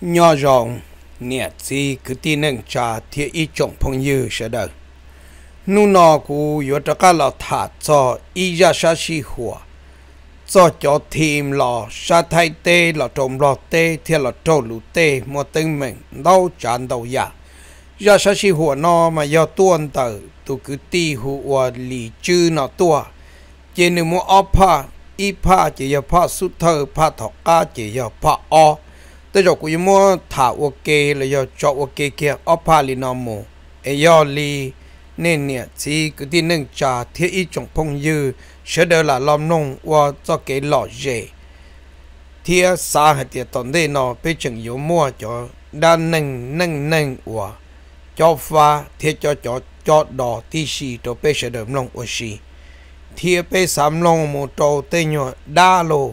nhỏ rộng nè gì cứ tin nâng trà thiệt ít trọng phong như sẽ đời nụ nọ cụ yo cho các lọ thả cho y ra sa si hùa cho cho thêm lọ sa thay tê lọ trộm lọ tê thiệt lọ trộm lũ tê mua tên mình đâu chán đâu ya dạ. ra sa si hùa nó mà do tuôn tử tu cứ ti hùa lì chư nó tua chỉ nếu mua ốp pa y pa chỉ yo pa sút thơ pa thọ ca chỉ yo pa o tới rồi cũng mua thả ok là do cho ok kia opa li nó mù e do li nên nè chỉ cứ đi nâng trà thiết ít trong phong dư sẽ đỡ là làm nông và cho cái lọ dễ thiết xa hệ tiệt tổn đây nó bây chừng yếu mua cho đa nâng nâng nâng và cho pha thiết cho cho cho đỏ tí xì cho bây sẽ đỡ nông ở xì thiết bây sám nông một trâu tên nhỏ đa lô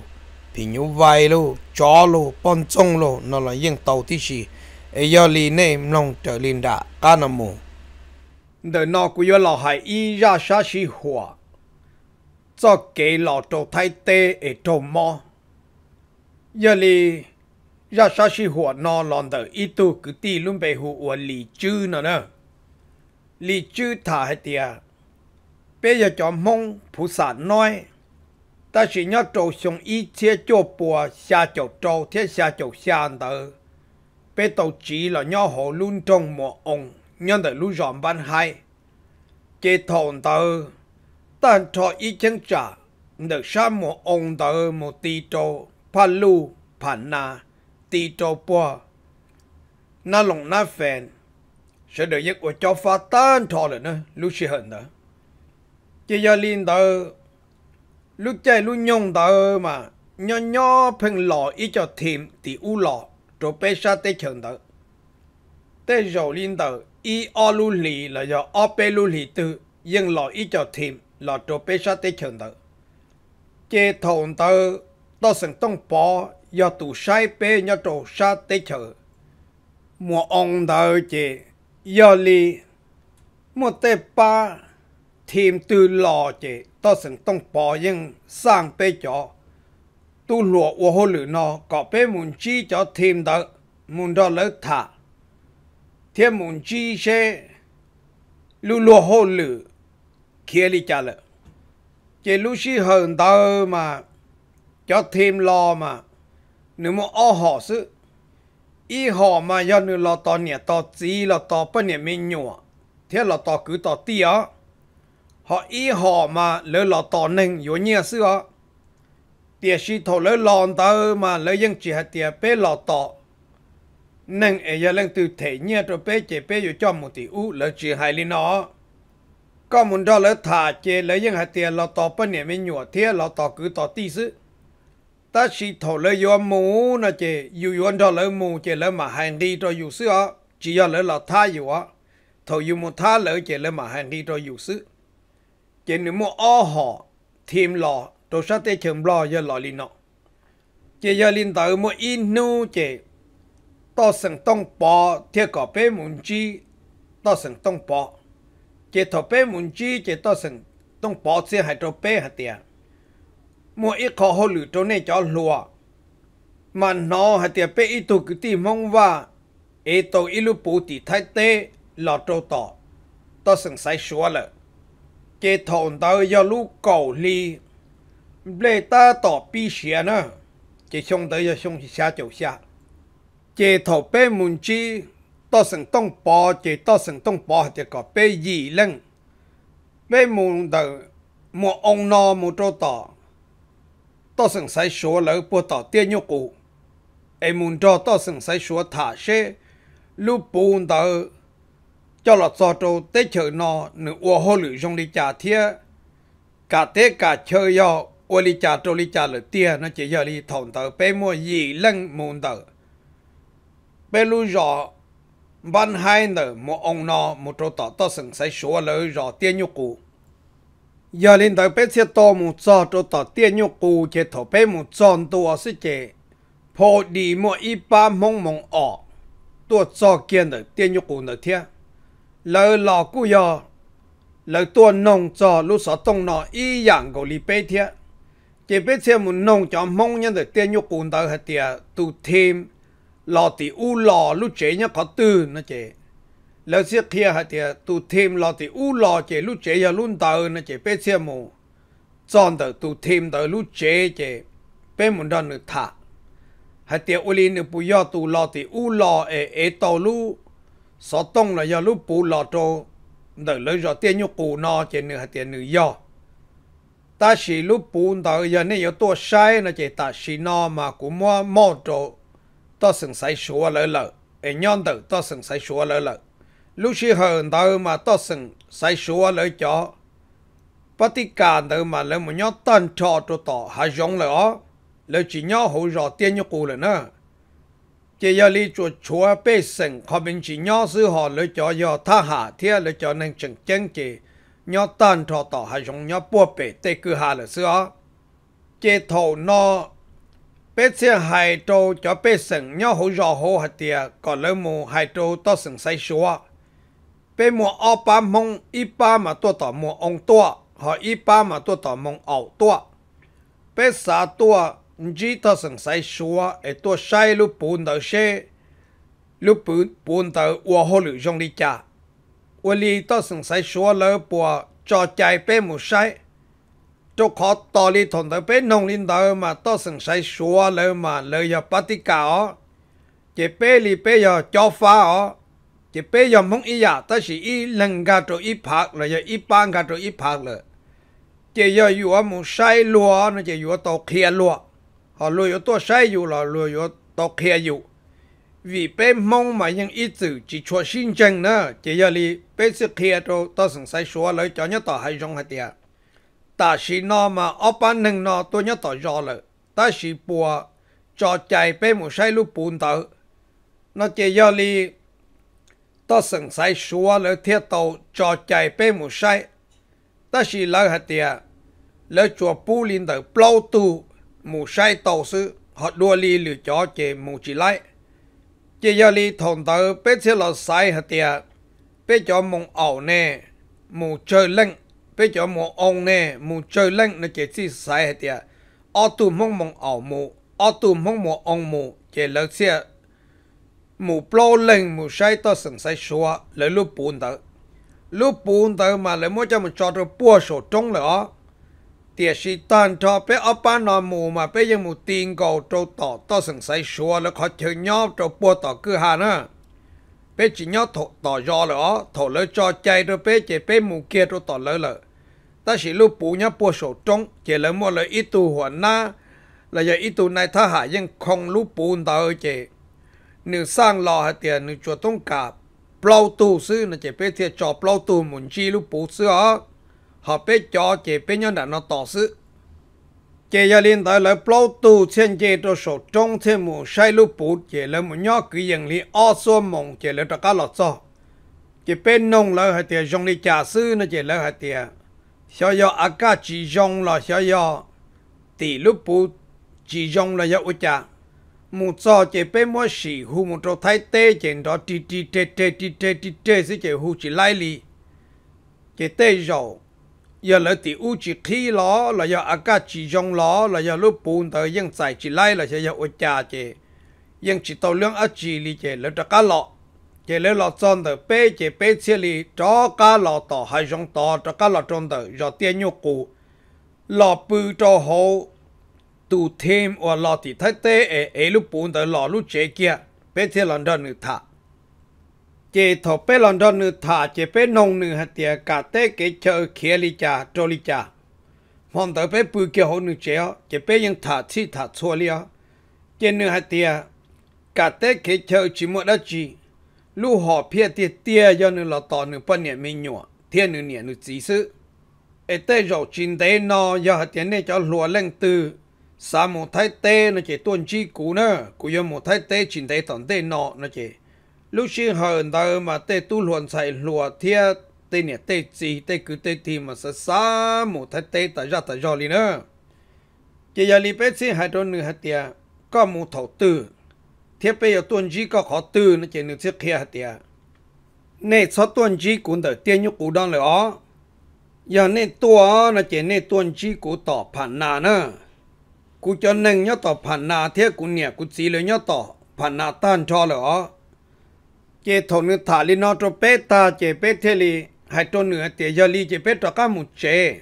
thì như vậy lô chó lô bón trông lô nó là những tàu thì gì ấy giờ lì này nông trở lên đã cá nằm mù đời nó cũng giờ là hay y ra sa si hòa cho cái lọ trâu thái tê ở trâu mò giờ lì ra sa si hòa nó lòn đời ít tu cứ ti luôn bề hụ của lì chư nữa nè lì chư thả hết tiệt bây giờ cho mong phụ sản nói 但是要走上一切脚步，下脚走，天下脚下的，别到只了要好论中莫昂，要得路上班海，这同的，但错一千家，得啥莫昂的莫地州，怕路怕那地州坡，那龙那烦，sẽ được giấc của cho phát tan thọ rồi nữa, lúc sẽ hận đó. Chỉ do liên đó lúc chạy lúc nhông ta mà nhỏ nhỏ phần lò ít cho thêm thì u lò rồi bé sa tê chừng tớ tê rồi liên tớ y o lu lì là do o bê lu lì tư nhưng lò ít cho thêm là rồi bé sa tê chừng tớ chế thôn tớ tớ sẵn tông bó do tù sai bê nhỏ trổ sa tê chừng mùa ông tớ chế do lì mùa tê ba thêm từ lò chế tao sinh tông bỏ yên sang bê cho tu lụa ô hô lử nó có bê mùn chi cho thêm đó mùn đó lỡ thả thêm mùn chi xe lu lụa hô lử kia li chả lỡ chỉ lu xí hờn tao mà cho thêm lo mà nếu mà ô họ sự ý họ mà do nếu lo to nhẹ to chi, lo to bất nhẹ mình nhọ thế lo to cứ to tí á họ y họ mà lỡ lọ tỏ nền yếu nhẹ sư họ tiệt sĩ thổ lỡ lòn tao mà lỡ dân chỉ hạt tiệt bé lọ tỏ nâng ấy giờ lên từ thể nhẹ rồi bé chế bé yếu cho một tỷ ú lỡ chỉ hai lý nó có muốn đó lỡ thả chế lỡ dân hạt tiệt lọ tỏ bên này mình nhủa thế lọ tỏ cứ tỏ tí sư ta sĩ thổ lỡ yếu mù nó chế yếu yếu đó lỡ mù chế lỡ mà hành đi rồi yếu sư họ chỉ do lỡ lọ tha yếu họ thổ yếu một tha lỡ chế lỡ mà hành đi rồi yếu sư chỉ nếu mua ô họ thêm lò đồ sát tê chấm lò giờ lò lì nọ giờ linh tử mua in nu chỉ to sừng tông bò thiệt cỏ bé chi to sừng tông bò chỉ thọ bé muốn chi chỉ to sừng tông bò hai trâu bé hạt tiền mua ít khó lử trâu này cho lùa mà nó hạt tiền bé ít tụ cứ tìm mong và ít tụ ít lúc bù tì thái tê lò trâu tỏ to sừng sai xóa lợi chế thọn tao do lũ cầu li lê ta tỏ bi xia nữa chế xong tới giờ xong thì xa chầu xa chế thọ bê mùn chi to sừng tông bò chế to sừng tông bò thì có bê gì lưng bê mùn đầu một ông no một trâu tỏ to sừng sai số lỡ bùa tỏ tiên nhục em mùn trâu to sừng sai số thả xe lúc bùn đầu cho là so trâu tế chợ nọ nữ ô hô lử trong đi trả thiê cả tế cả chợ yo ô đi trả trâu đi trả lử tia nó chỉ giờ đi thòng tờ bé mua gì lưng môn tờ bé lu rõ ban hai nở một ông nọ một trâu tỏ to sừng say số lử rõ tia nhu cụ giờ lên tờ bé xe to một so trâu tỏ tia nhu cụ chế thổ bé một tròn tua sẽ chế phô đi mua y ba mông mông ọ tua cho kiên nở tia nhu cụ nở thiê lỡ lò cú yò lỡ tuần nông cho lúc sở tông nọ y dạng của lì bê thiệt chỉ biết xem một nông cho mong nhân được tiền nhục cuốn tới hết tiệt tu thêm lò thì u lò lúc chế nhá có tư nó chế lỡ xe kia hạt tiệt tu thêm lò thì u lò chế lúc chế giờ luôn tới nó chế biết xem một chọn tới tu thêm tới lúc chế chế bên một đơn được thả hạt tiệt u linh được bùi tu lò thì u lò ế ế tàu lúc sao tông là do lúc bù lọ trâu đỡ lấy rõ tiền nhục bù nọ trên hạt tiền nửa do ta sĩ lúc bù đỡ giờ này yếu tố sai là chế ta sĩ nọ mà cũng mua mò trâu ta sừng sai số lỡ lỡ ở nhọn tử ta sừng sai số lỡ lỡ lúc chỉ hờn đỡ mà ta sừng sai số lỡ chó. bất tích cả đỡ mà lỡ một nhon tan trò trâu tỏ hà giống lỡ lỡ chỉ nhon hỗ rõ tiền nhục bù lỡ nữa chỉ giờ lý chùa chùa bê sừng họ mình chỉ nhớ sư họ lựa cho giờ tha hạ thế lựa cho nên chừng chân chỉ nhớ tan thọ tỏ hay dùng nhớ bùa bể tê cứ hạ là sư ó chế thầu nó bê xe hai trâu cho bế sừng nhớ hổ giò hổ hạt tiề còn lỡ mù hai trâu to sừng say xúa bê mùa o ba mông y ba mà tua tỏ mùa ông tua họ y ba mà tua tỏ mông ông tua bê sa tua 唔知他成世說，誒多細路半頭些，路半半頭我好路上你家，我哩他成世說老婆作債俾冇細，做學道理同頭俾弄領導嘛，他成世說老嘛，老又不啲教哦，這俾你俾又作法哦，這俾又蒙一呀，但是一人家做一拍了，又一班家做一拍了，這要如果冇細路，那就如果到天路。họ lùi ở tua sai dù là lùi ở tàu kia dù vì bé mong mà những ít tử chỉ cho xin chân nữa chỉ giờ li bé sự kia đâu ta sẵn sai số lấy cho nhớ tàu hay trong hay tiệt ta chỉ nó mà ở bên nâng nó tôi nhớ tàu rõ rồi ta chỉ bùa cho chạy bé một sai lúc buồn tàu nó chỉ giờ li ta sẵn sai số lấy thiết tàu cho chạy bé một sai ta chỉ lấy hay tiệt lấy chùa bùn linh tàu bao tu mù sai tổ sư họ đua li lửa chó chế mù chỉ lại chế giờ li thôn tử bé xe lò sai hả tiệt bé chó mông ảo nè mù chơi lệnh bé chó mù ông nè mù chơi lệnh nó chế xì sai hả tiệt ở tù mông mông ảo mù ở tù mông mù ông mù chế lỡ xe mù plo lệnh mù sai tớ sừng sai xua lỡ lúc bùn tử lúc bùn tử mà lỡ mỗi cho một cho rồi bùa sổ trống lỡ địa sĩ tan cho bé ở ba nọ mù mà bé bé ยัง mù tiền cầu trâu tỏ to sừng say xua là khó chơi nhau trâu bùa tỏ cứ hà nữa bé chỉ nhau thổ tỏ do lỡ thổ lỡ cho chạy rồi bé chỉ bé mù kia trâu tỏ lỡ lỡ ta chỉ lúc bù nhau bùa sổ trống chỉ lỡ mua lỡ ít na tu หัวหน้า là giờ ít tu này thà hạ ยัง không lúc bù ta ở chỉ nữ sang lò hạt tiền nữ chuột tông cả bao tu sư là chỉ bé thiệt cho bao tu muốn chi lúc bù sư ó họ biết cho chị biết nhân đã nó tỏ sự chị gia liên tới lấy bao tu trên chị đồ số trong thêm một sai lúc bút chị lấy một nhỏ cứ yên lý ở số mong chị lấy tất cả lọt cho chị bé nông lấy hai tiền trong đi trả sư nó chị lấy hai tiền sau đó à cả chị trong là sau đó tỷ lúc bút chị trong là do cha, trả một cho chị bé mua xì hu một trâu thái tê chị đó tít tít tít tít tít tít, tê tê chị hu chị lại li chị tít rồi giờ lỡ thì u chỉ khi lo là giờ ác chỉ trong lo là giờ lúc buồn xài chỉ lại là giờ ở cha chỉ tàu lương ở chỉ li chị lỡ cho cá lọ chị lo lọ tròn tới bé chị bé xe li cho cá lọ to hay trong to cho cá lọ tròn tới giờ tiền nhu cụ lo bự cho hậu tu thêm hoặc lo thì thấy tê ế lúc buồn tới lo lúc chế kia bé xe lần đơn người thả เจทอเปลอนดอนนอถาเจเปนงนือหัตเตียกาเตเกเชอเขียลิจาโจลิจามอเตอเปปูเกียวหนอเจียเจเปยังถาที่ถาชัวเลียเจนือหัตเตียกาเตเกเชอจิมดจีลูหอเพียเตียเตียยอนือลอตอนือปเนี่ยไม่หนัวเทียนือเนี่ยนอจีซื้อเอเตโอจินเตนอยอหัตเตียเนจอหลัวเล่งตือสามหมไทยเตนะเจต้นจีกูเนอกูยมหมไทยเตจินเตตอนเตนอนะเจ lúc xin hờn tờ mà tê tu luận xài lùa thia tê nè tê gì tê cứ tê thì mà sợ xa một thái tê ta ra ta do li nữa chỉ giờ li bết xin hai đôi nữ hạt tia có mu thầu tư thiết bây giờ tuần chỉ có khó tư nó chỉ nữ thiết kia hạt tia nên số tuần chỉ cũng đợi tiên nhúc cũ đang lỡ giờ nên tua nó chỉ nên tuần chỉ cũ tỏ phản na nữa cũ cho nên nhớ tỏ phản na, thiết cũ nhẹ cũ chỉ lấy nhớ tỏ phản na tan cho lỡ chế thổ người thả lên nó cho bé ta chế bé thế li hai cho nửa tiền giờ li chế bé cho các một chế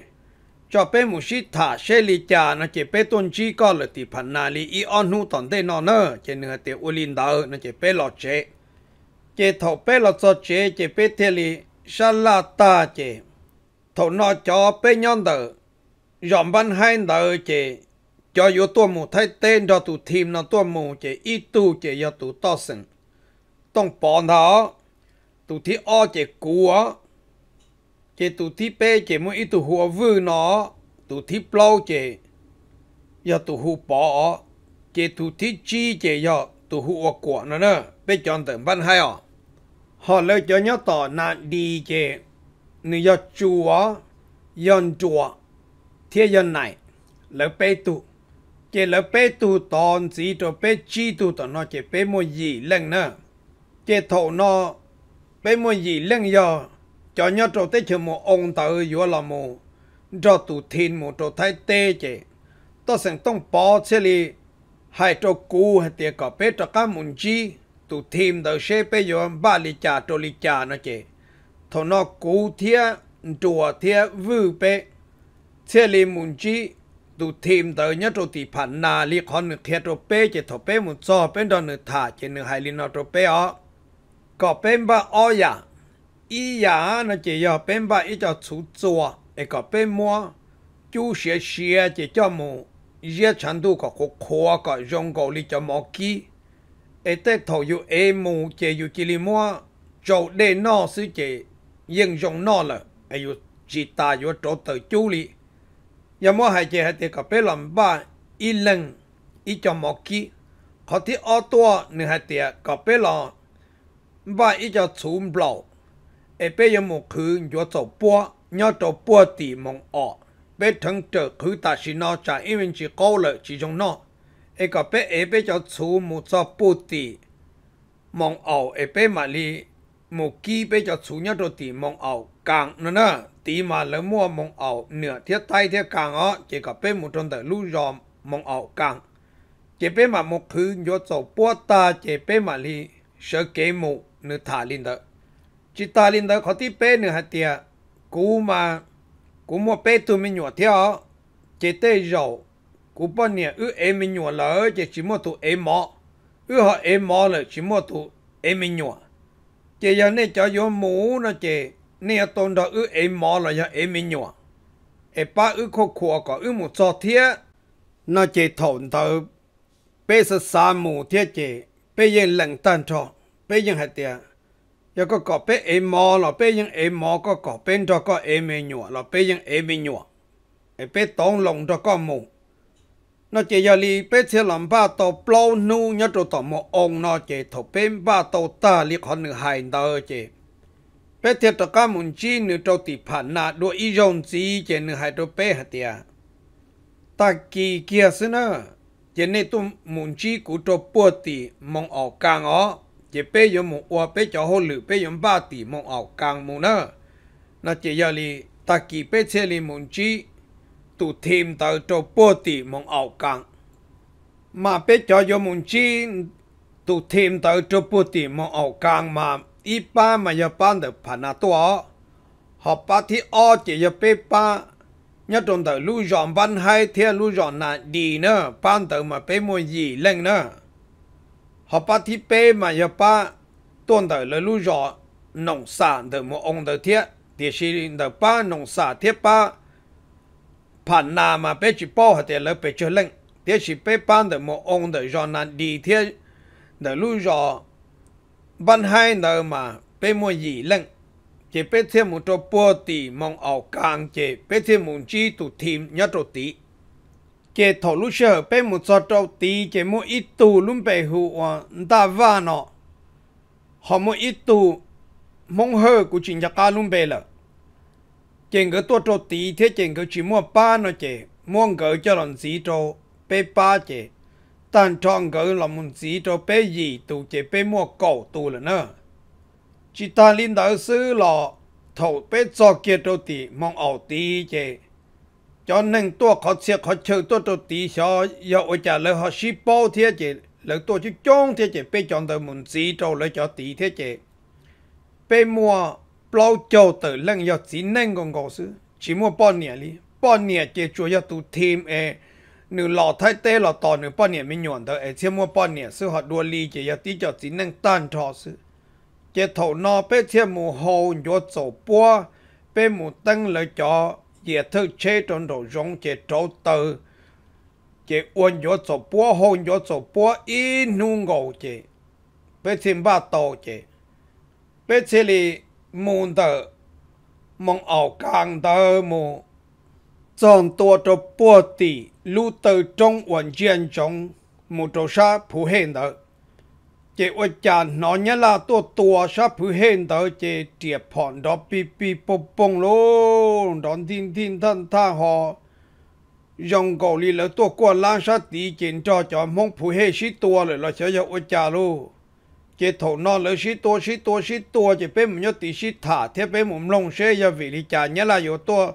cho bé một sĩ thả xe li cha nó chế bé tôn chi có là tỷ phần nào li y on hu tận thế nó nữa chế nửa tiền u linh đạo e, nó chế bé lọt chế chế thọ bé lọt cho chế chế bé thế li sa la ta chế thổ nó cho bé nhon đỡ dọn ban hai đỡ e chế cho yếu tua mù thay tên cho tụ thêm nó tua mù chế ít tu chế yếu tụ to sinh ต้องปอนเถาตุที่อ้อเจกัว เจตุที่เป้เจมอิตุหัววือเนาะ ตุที่เปล่าเจยาตุหูปอ เจตุที่จีเจยาตุหัวกวนะเนอะเป้จอนเติมบ้านให้อ่ะฮอเลยเจอเนาะต่อนาดีเจนี่ยาจัวยันจัวเทียยันไหน แล้วเป้ตุเจแล้วเป้ตุตอนสีตัวเป้จีตุตอนนอเจเป้มวยยีเล่งเนอะ chế thổ nó bé mua gì lên giờ cho nhau trâu tết chờ một ông tử vừa là một cho tụ thiên một trâu thái tê chế tôi sẽ tông bỏ xe li hai trâu cú hay tiệt cả bé cho cá mùng chi tụ thiên đầu xe bé giờ ba lì chả trâu lì chả nó chế thổ nó cú thia chùa thia vư bé xe li mùng chi tụ thêm tới nhớ trâu tỷ phản nà li khó nửa thiệt trâu bê chế thổ bê một giò bên đó nửa thả chế nửa hai li nọ trâu bê ó 个边把乌呀，伊呀那只要边把一条粗做，一个边摸，就学学这叫么？热程度个个夸个用个哩叫么机？一得头有爱慕，这有几里么？做那那是这应用那了，还有其他有做到处理。要么还这还得个边两把一扔，一叫么机？可的奥多你还得个边两。ba ít cho chùm blau ở bên em một khứ nhớ cho bua nhớ cho bua thì mong ọ bên thằng trở khứ ta chỉ nó chả ít mình chỉ câu lợi chỉ trong nó ở cái bên ở bên cho chùm một cho bua thì mong ọ ở bên mà li một kí bên cho chùm nhớ cho thì mong ọ càng nữa nữa mà lỡ mua mong ọ nửa thiết tay thiết càng ó chỉ có bên một trong tờ lưu dòm mong ọ càng chỉ bên mà một khứ nhớ cho bua ta chỉ bên mà li sợ kế một nữ thả lên đó chỉ thả lên đó có tí bé nữ hạt tiệt cú mà cú mua bé tụi mình nhỏ theo chỉ tê rầu cú bao nhiêu ư em mình nhỏ lỡ chỉ chỉ mua tụ em mỏ ư họ em mỏ là chỉ mua tụ em mình nhỏ chỉ giờ này cho vô mũ nó chỉ nè tôn đó ư em mỏ là giờ em mình nhỏ em ba ư khô khô có ư một trò thiệt nó chỉ thổn thở bây giờ xa mù thiệt chỉ bây giờ lặng tan trò bây giờ hay tiệt giờ có cọp bé em mò là bây giờ em mò có cọp bên cho có em em nhụa là bây giờ em em nhụa em bé tông lồng cho có mù nó chỉ giờ li bé xe làm ba tàu plau nu nhớ trụ tàu mò ông nó chỉ thổ bên ba tàu ta liệt họ nửa hai tờ chỉ bé thiệt tất cả muốn chi nửa trâu tỷ phản nà đua y dòng gì chỉ nửa hai trâu bé hay tiệt ta kỳ kia xí nữa chỉ nên tụm muốn chi của trâu bùa tỷ mong ở càng ó จะเปยมอวเปจอหลือเปยมบาติมองเอากลางมูนะนาเจยลีตะกีเปเชลีมุนจีตุทีมตะโตโปติมองเอากลาง มาเปจอยมุนจีตุทีมตะโตโปติมองเอากลางมา อีป้ามายปันเดพานาตัวหอบปาที่อ้อเจยเปป้านยัตรงเตลู่จอมบันให้เทียลู่จอมนาดีเนอปานเตมาเปมวยีเล่งเนอ họ bắt thi bê mà họ bắt tuần đầu là lúc rõ nông sản thì mua ông đầu thiết thì chỉ đầu ba nông sản thiết ba phản nà mà bé chỉ bỏ họ thì là bé chơi lệnh thì chỉ bé ban đầu một ông đầu rõ nan đi thiết đầu lúc rõ ban hai đầu mà bé mua gì lệnh chỉ bé thêm một chỗ bỏ thì mong ao càng chỉ bé thêm một chỉ tụ thêm nhất chỗ tí chế thổ lúc sợ bé một cho trâu tí chế mua ít tù luôn bé hụ ta va nó họ mua ít tù mong hơ của chuyện nhà ca luôn bé là chế ngỡ tua trâu tí thế chế ngỡ chỉ mua ba nó chế mua ngỡ cho lần gì trâu bé ba chế tan chọn ngỡ là muốn gì trâu bé gì tù chế bé mua cầu tù là nữa chỉ ta linh đạo sư lọ thổ bé cho kia trâu tí mong ẩu tí chế cho nên tôi khó xe khó chơi tôi tôi tí xó giờ ở chả lời họ ship bao thế chứ lời tôi chứ chong thế chứ bây chọn tới muốn gì trâu lời cho tí thế chứ bây mua bao châu tới lần giờ chỉ nên còn có sự chỉ mua bao nhiêu đi bao nhiêu chỉ chủ yếu tụ thêm e nửa lọ thái tế lọ tò nửa bao nhiêu mình nhọn tới e chỉ mua bao nhiêu sự họ đua li chỉ giờ tí cho chỉ nên tan thọ sự chỉ thầu nọ bây chỉ mua hậu cho tổ bua bây mua tăng lời cho chế thứ chế trong đầu rong chế trâu tư chế uốn gió cho búa hôn gió cho búa y nu ngầu chế bế xin ba tổ chế bế chế mong ảo càng tờ mù chọn tua cho búa tì lưu tờ trong uốn chiến trong mù trâu sa phù hên chị ôi cha nó nhớ là tua tua sa phứ hên tới chị tiệp phòn đó pi pi bông bông luôn đón tin tin thân tha họ dòng cầu lì lỡ tua qua lan sát tí chuyện cho cho mong phứ hê sĩ tua rồi là sẽ cho ôi cha luôn chị thổ nó lỡ sĩ tua sĩ tua sĩ tua chị bé mình nhớ tí sĩ thả thế bé mình lông xe cho vị lì cha nhớ là yếu tua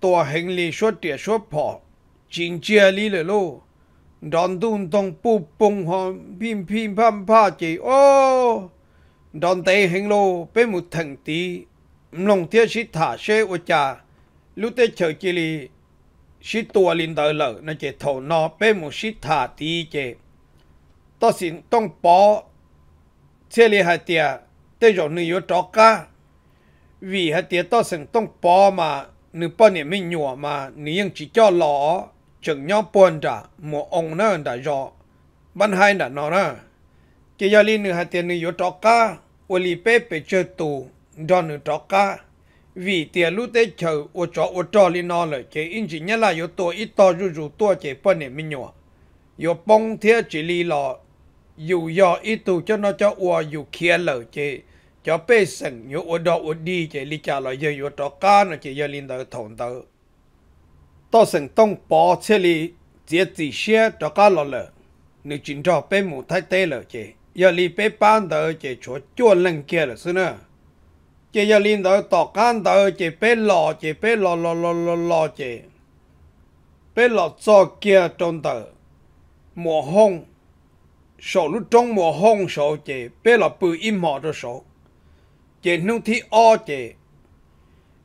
tua hình lì số tiệp số phò chính chia lì lỡ luôn ดอนตุนตองปูปงหอมพิมพิมพัมพาจีโอ ดอนเตหิงโลเปมุดถังตีลงเทียชิถาเชวจาลุเตเฉจิลีชิตัวลินเตอร์เลนะเจโทนอเปมุชิถาตีเจต่อสินต้องปอเชลีฮาเตียเตยอนึยจอกาวีฮาเตียต่อสินต้องปอมานึปอเนี่ยไม่หนัวมานึยังจีจ่อหลอ chừng nhau buồn trả mùa ông nè đã rõ ban hai đã nó nè chỉ gia linh hai tiền nữ trọ cá ô li bê bê chơi tù cho nữ trọ Ca, vì tiền lúc tết chờ ô trọ ô trọ lì nó lời chỉ in chỉ nhất là yếu tố ít to rú rú tua chỉ bên này mình nhỏ yếu bông thiết chỉ li lọ dù do ít tù cho nó cho ô dù kia lời chỉ cho bê sừng yếu ô đỏ ô đi chỉ li trả lời giờ yếu trọ Ca, nó chỉ giờ linh tới thổn tới tô sinh tông bỏ xe lì chế chỉ xe cho cá lò lợ nếu chính cho bé mù thay tê lợ chế giờ lì bé bán đỡ chế chỗ chua lên kia là xưa nữa chế giờ lì đỡ tỏ can đỡ chế bé lò chế bé lò lò lò lò lò chế bé lò cho kia trong đỡ mùa hông sổ lúc trong mùa hông sổ chế bé lò bự im mò cho sổ chế nung thi o chế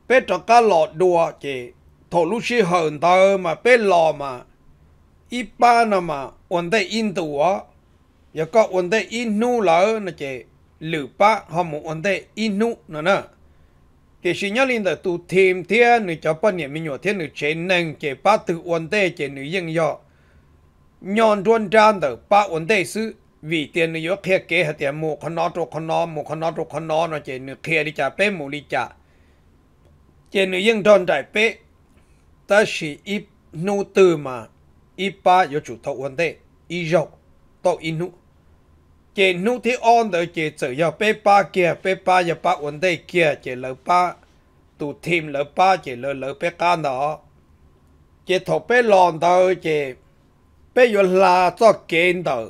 bé cho cá lò đùa chế thổ mà mà, mà, lò ít có nụ nụ ba linh 头路是很大嘛，被老嘛，一般的嘛，问题印度啊，有个问题印度佬那些六八，他们问题印度那呢，其实人领导都天天你叫半年没有天，你全能给把头问题给你应要，让专家的把问题是。vì tiền nó kia kế hạt tiền mua con nó trâu con nó mua con nó trâu con nó nó chỉ nó kia đi trả bé mua đi trả chỉ nó yên tròn trải bé ta chỉ ít nô từ mà ít ba yếu chủ thầu vấn đề ít dọc tàu ít nô chỉ nô thì on đời chỉ chỉ yếu bé ba kia bé ba yếu ba vấn đề kia chỉ lỡ ba tụ thêm lỡ ba chỉ lỡ lỡ bé can đó chỉ thầu bé lòn đời chỉ bé yếu là cho kiện đời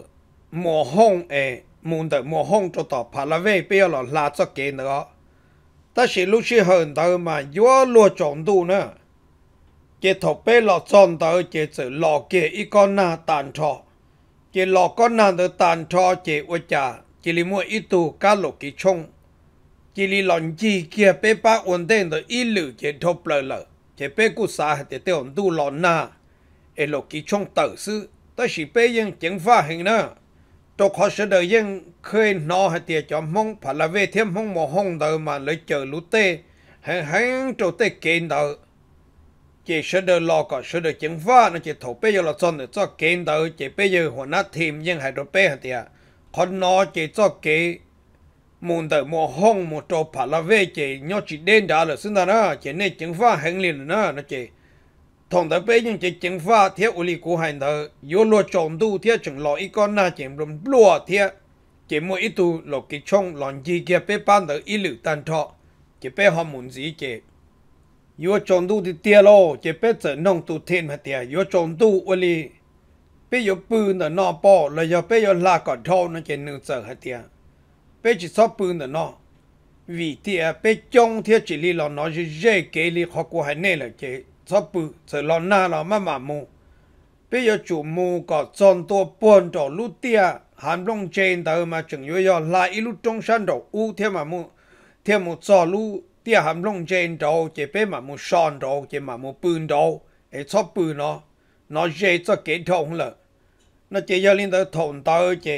mồ hông ấy muốn đời mồ hông cho tàu phá là về bé là là cho kiện đó ta chỉ lúc chỉ hơn đời mà yếu lúa trọng đủ nữa chế thọ bé lọ son tờ chế sự lọ kia y con na tàn trọ chế lọ con na tờ tàn trọ chế ua chà chỉ li mua ít tù cá lộ kỳ chung chỉ li lọn chi kia bé bác ổn định tờ ít lử chế thọ bờ lờ chế bé cụ xa hạt tế ổn đủ lọ na ê lộ kỳ chung tờ sư tớ sĩ bé yên chính phá hình nữa tôi khó sẽ đợi yên khơi nó hạt tế cho mong phá thêm mong mò hông tờ mà lấy chờ lũ tê hãy hãy tê kênh tờ chỉ sẽ được lo có sửa được chứng vợ nó chỉ thổ bây giờ là chọn được cho kiến đầu chỉ bây giờ hoàn nát thêm nhưng hay đồ bê hả tiệt còn nó chỉ cho cái muốn đợi mua hông mua trâu phá là về chỉ nhớ chỉ đến đã là xin ta chỉ nên chứng vợ hành liền nữa nó chỉ thằng tới bây nhưng chỉ chứng vợ theo uli của hành đầu yếu lo chọn đủ theo chừng lo ý con na chỉ làm lo theo chỉ mua ít tu lo cái trong lo gì kia bê ban đầu ít lử tan thọ chỉ bê họ muốn gì chỉ yo chọn tu thì tiền lo chỉ biết trở nong tu thiên mà tiền yo chọn tu vậy li bây giờ bự là nó bỏ là giờ bây giờ là cả thâu nó chỉ nửa trở hết tiền bây chỉ sắp bự là nó vì tiền bây trong thì chỉ li là nó chỉ dễ cái li học của hai nè là chỉ sắp bự trở lo na là mà mà mu. bây giờ chủ mù có chọn tu buồn cho lúc tiền hàm long trên tờ mà chừng yo yo lại lúc trong sân đầu u thế mà mu, thế mu cho lúc 啲含窿正到，就俾埋冇上到，就埋冇半到，誒出半咯，那熱就幾痛啦。那就要令到痛到就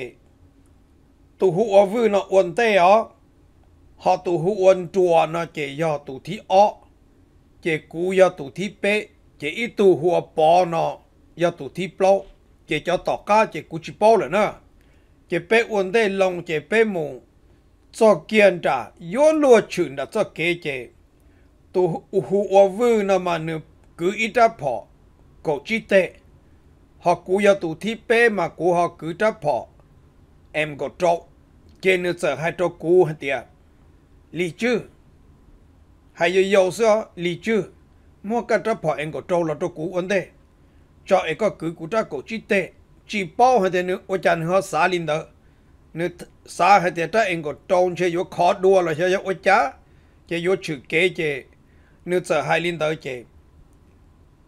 都好我會那問題啊，學都好運轉那就要都睇惡，就古要都睇白，就一度好幫咯，要都睇 block，就叫大家就估住包了呢，就白問題弄就白冇。cho kiên trả yo lúa chừng đã cho kế chế tu hu o vư nó mà nửa cứ ít ra phỏ cậu chi tệ họ cú ya tu thi bê mà cú họ cứ ra phỏ em có trộn chế nửa sợ hai trộn cú hả tiệt lý chứ hay giờ giàu sao lý chứ mua cả ra phỏ em có trộn là trộn cú ổn thế cho em có cứ cú ra cậu chi tệ chỉ bao hả tiệt nữa ô chăn họ xa linh đó nếu xa thì ta anh có trông chơi vô khó đua là chơi vô chá chơi vô chữ kế chơi nếu sợ hai linh tới chơi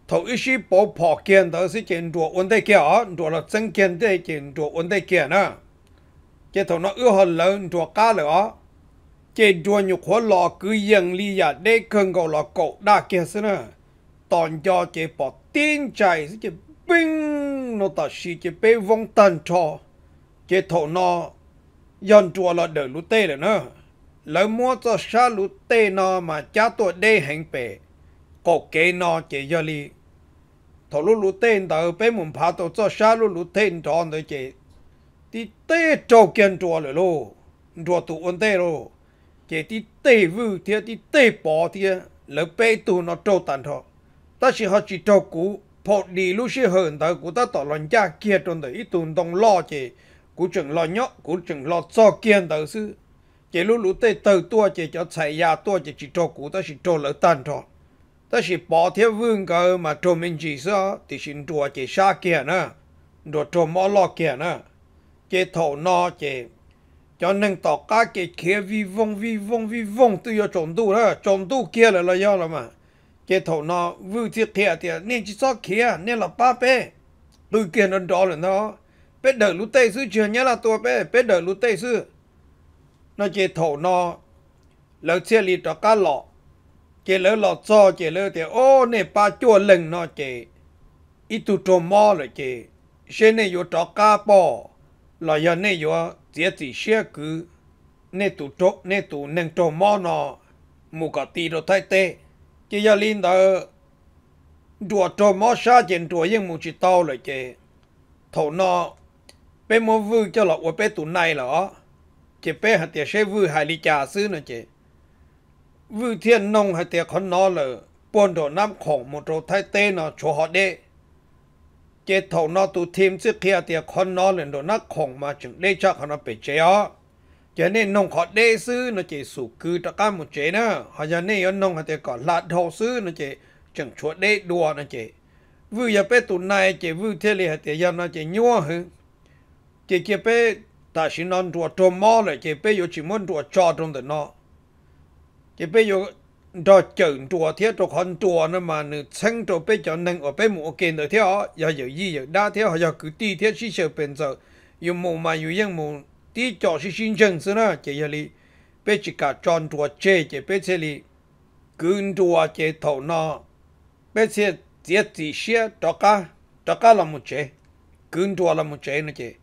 thầu ít sĩ bỏ bỏ kiện tới sẽ chơi đùa vấn kia à đùa là chân kiện để chơi đùa vấn đề kia nữa chơi thầu nó ưa hơn lớn đùa cá nữa chơi đùa nhục hóa lò cứ yên li để cần cầu lò cậu đa kia xí nữa toàn cho chơi bỏ tin chạy sẽ chơi nó ta sĩ chơi bê vong tần trò chế thổ nó dọn chùa là đỡ lũ tê rồi nữa lỡ mua cho xa lũ tê nó mà cha tôi đê hành bể có kế nó chế giờ li thổ lũ lũ tê đó bé muốn phá tổ cho xa lũ lũ tê tròn rồi chế thì tê cho kiến chùa rồi lô chùa tụ ổn tê rồi chế thì tê vư thì thì tê bỏ thì lỡ bé tụ nó trâu tàn thọ ta chỉ họ chỉ trâu cũ phọt đi lũ sĩ hơn tới của ta tỏ lần cha kia tròn tới ít tụ đồng lo cú chừng lo nhóc cú chừng lo cho kiên đầu sư chỉ lúc lúc tê tờ tua chỉ cho chạy ya tua chỉ chỉ cho cú ta chỉ cho lỡ tan cho ta chỉ bỏ theo vương cơ mà cho mình chỉ sao thì xin tua chỉ xa kia nữa đồ cho mỏ lo kia nữa chỉ thầu no chỉ cho nên tỏ cá chỉ kia vi vong vi vong vi vong tôi cho trộn tu đó trộn tu kia là là do là mà chỉ thầu no vư thiết kia thì nên chỉ sao kia nên là ba bé tôi kia nó đó là nó bé đỡ lũ tây sư chưa nhớ là tôi bé bé đỡ lũ tây sư nó chỉ thổ nó lỡ xe lì cho cá lọ chỉ lỡ lọ cho chỉ lỡ thì ô nè ba chua lừng nó chỉ ít tu trò mò rồi chỉ xe này vô cho cá bò là giờ này vô chỉ chỉ xe cứ nè tu trò nè tu nâng trò mò nó mù cả tì rồi thay tê chỉ giờ linh đó đùa trò mò xa chỉ đùa nhưng mù chỉ tao rồi chỉ thổ nó bé mua vư cho lọ của bé tụ này lọ chỉ bé hạt tiền sẽ vư hại lý trà xứ nữa chị vư thiên nông hạt tiền con nó là buồn đồ năm khổng một đồ thái tê nó chỗ họ đê chế thầu nó tụ thêm trước kia tiền con nó lên đồ năm khổng mà chừng đê chắc họ nó bị chế ó cho nên nông họ đê xứ nó chỉ sủ cư cho các một chế nữa họ cho nên nông hạt tiền còn lạt đồ xứ nó chỉ chẳng chỗ đê đùa nó chỉ vư giờ bé tụ này chỉ vư thiên liệt hạt tiệt giờ nó chỉ nhua hơn chỉ chỉ bé ta xin non tua trò mò lại chỉ bé yo chỉ muốn tua cho trong đời nó chỉ bé yo đó chừng chùa thiết chùa con chùa nó mà nữ sinh tua bé cho nên ở bé mua kiện được theo, giờ giờ gì giờ đa theo họ giờ cứ đi thế chỉ sợ bên giờ yo mua mà yo yên mua đi cho xí xin chân xí nữa chỉ giờ li bé chỉ cả chọn tua chơi chỉ bé chỉ li cứ chùa chơi thầu nó bé chỉ chỉ chỉ xe đó cả đó cả là một chơi cứ tua là một chơi nữa chơi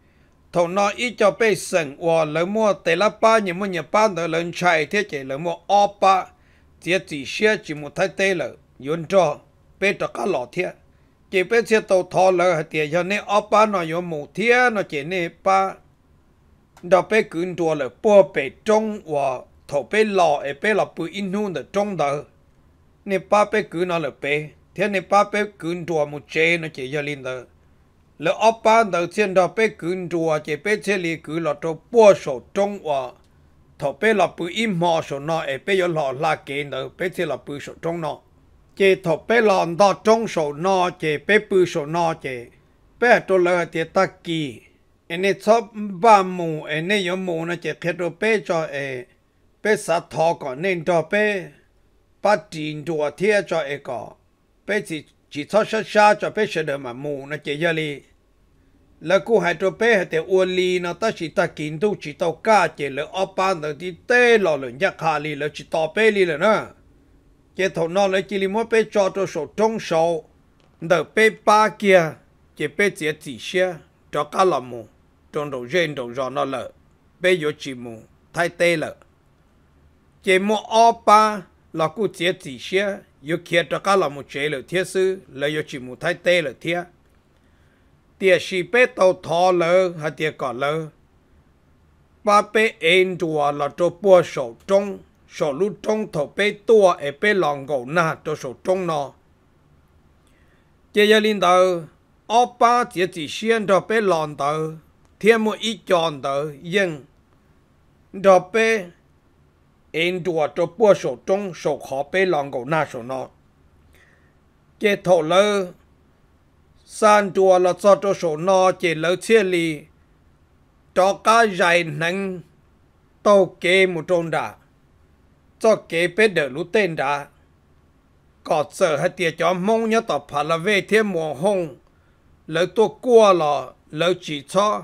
thổ nó ít cho bê sừng và lỡ mua tế la ba nhiều mua nhiều ba nữa lớn chạy thế chỉ lỡ mua o ba chỉ chỉ xe chỉ một thay tê lỡ yun cho bê cho cá lọ thế chỉ bê xe tàu thò lỡ tiền cho nên o ba nó yun mù thế nó chỉ nên ba đó bê cứng tua lỡ bò bê trông và thổ bê lọ ở bê lọ bự in hun ở trông đó nên ba bê cứng nó lỡ bê thế nên ba bê cứng tua một chế nó chỉ cho linh đó lỡ ấp ban đầu tiên đó bé cứng rùa chỉ bé chơi lì cứ là trâu bùa sổ trông và thọ bé là bự im mò số nọ ấy bé giờ lọ là kê nữa bé chơi là bự số trung nọ chỉ thọ bé là đó trung số nọ chỉ bé bự số nọ chỉ bé cho lỡ thì ta kỳ anh ấy cho ba mù anh ấy có mù nó chỉ khi đó bé cho ấy bé sát thọ còn nên cho bé ba tiền rùa thiệt cho ấy có bé chỉ chỉ cho sát sát cho bé sẽ được mà mù nó chỉ giờ đi là cô hai trò bé hai tiểu uốn li nó ta chỉ ta kiến tu chỉ tao cá chỉ là ở ban đầu thì tê lò lợn nhắc hà li là chỉ tao bé li là nè cái thầu nó là chỉ li mua bé cho cho số trong số đỡ bé ba kia chỉ bé chỉ chỉ xe cho cá làm mù trong đầu gen đầu giò nó là bé vô chỉ mù thay tê là chỉ mua ở ba là cô chỉ chỉ xe yêu kia cho cá làm mù chế là thiết sư là yêu chỉ mù thay tê là thiết tia si pe tàu thọ lơ hay tia cỏ lơ ba pe en tua là chỗ bùa sổ trông sổ lũ trông thổ pe tua e pe lòng gầu na cho sổ trông nó chia gia linh tờ ô ba chia chỉ xuyên cho pe lòng tờ thiên một ít tròn tờ nhưng cho pe en tua cho bùa sổ trông sổ kho pe lòng gầu na sổ nó chia thổ lơ san chùa là cho cho số nó chỉ lỡ chia lì cho cá dài nắng tàu kê một trôn đã cho kê bé đỡ lũ tên đã có sợ hay tiệt cho mong nhớ tập phá là về thêm mùa hông lỡ tôi cua là lỡ chỉ cho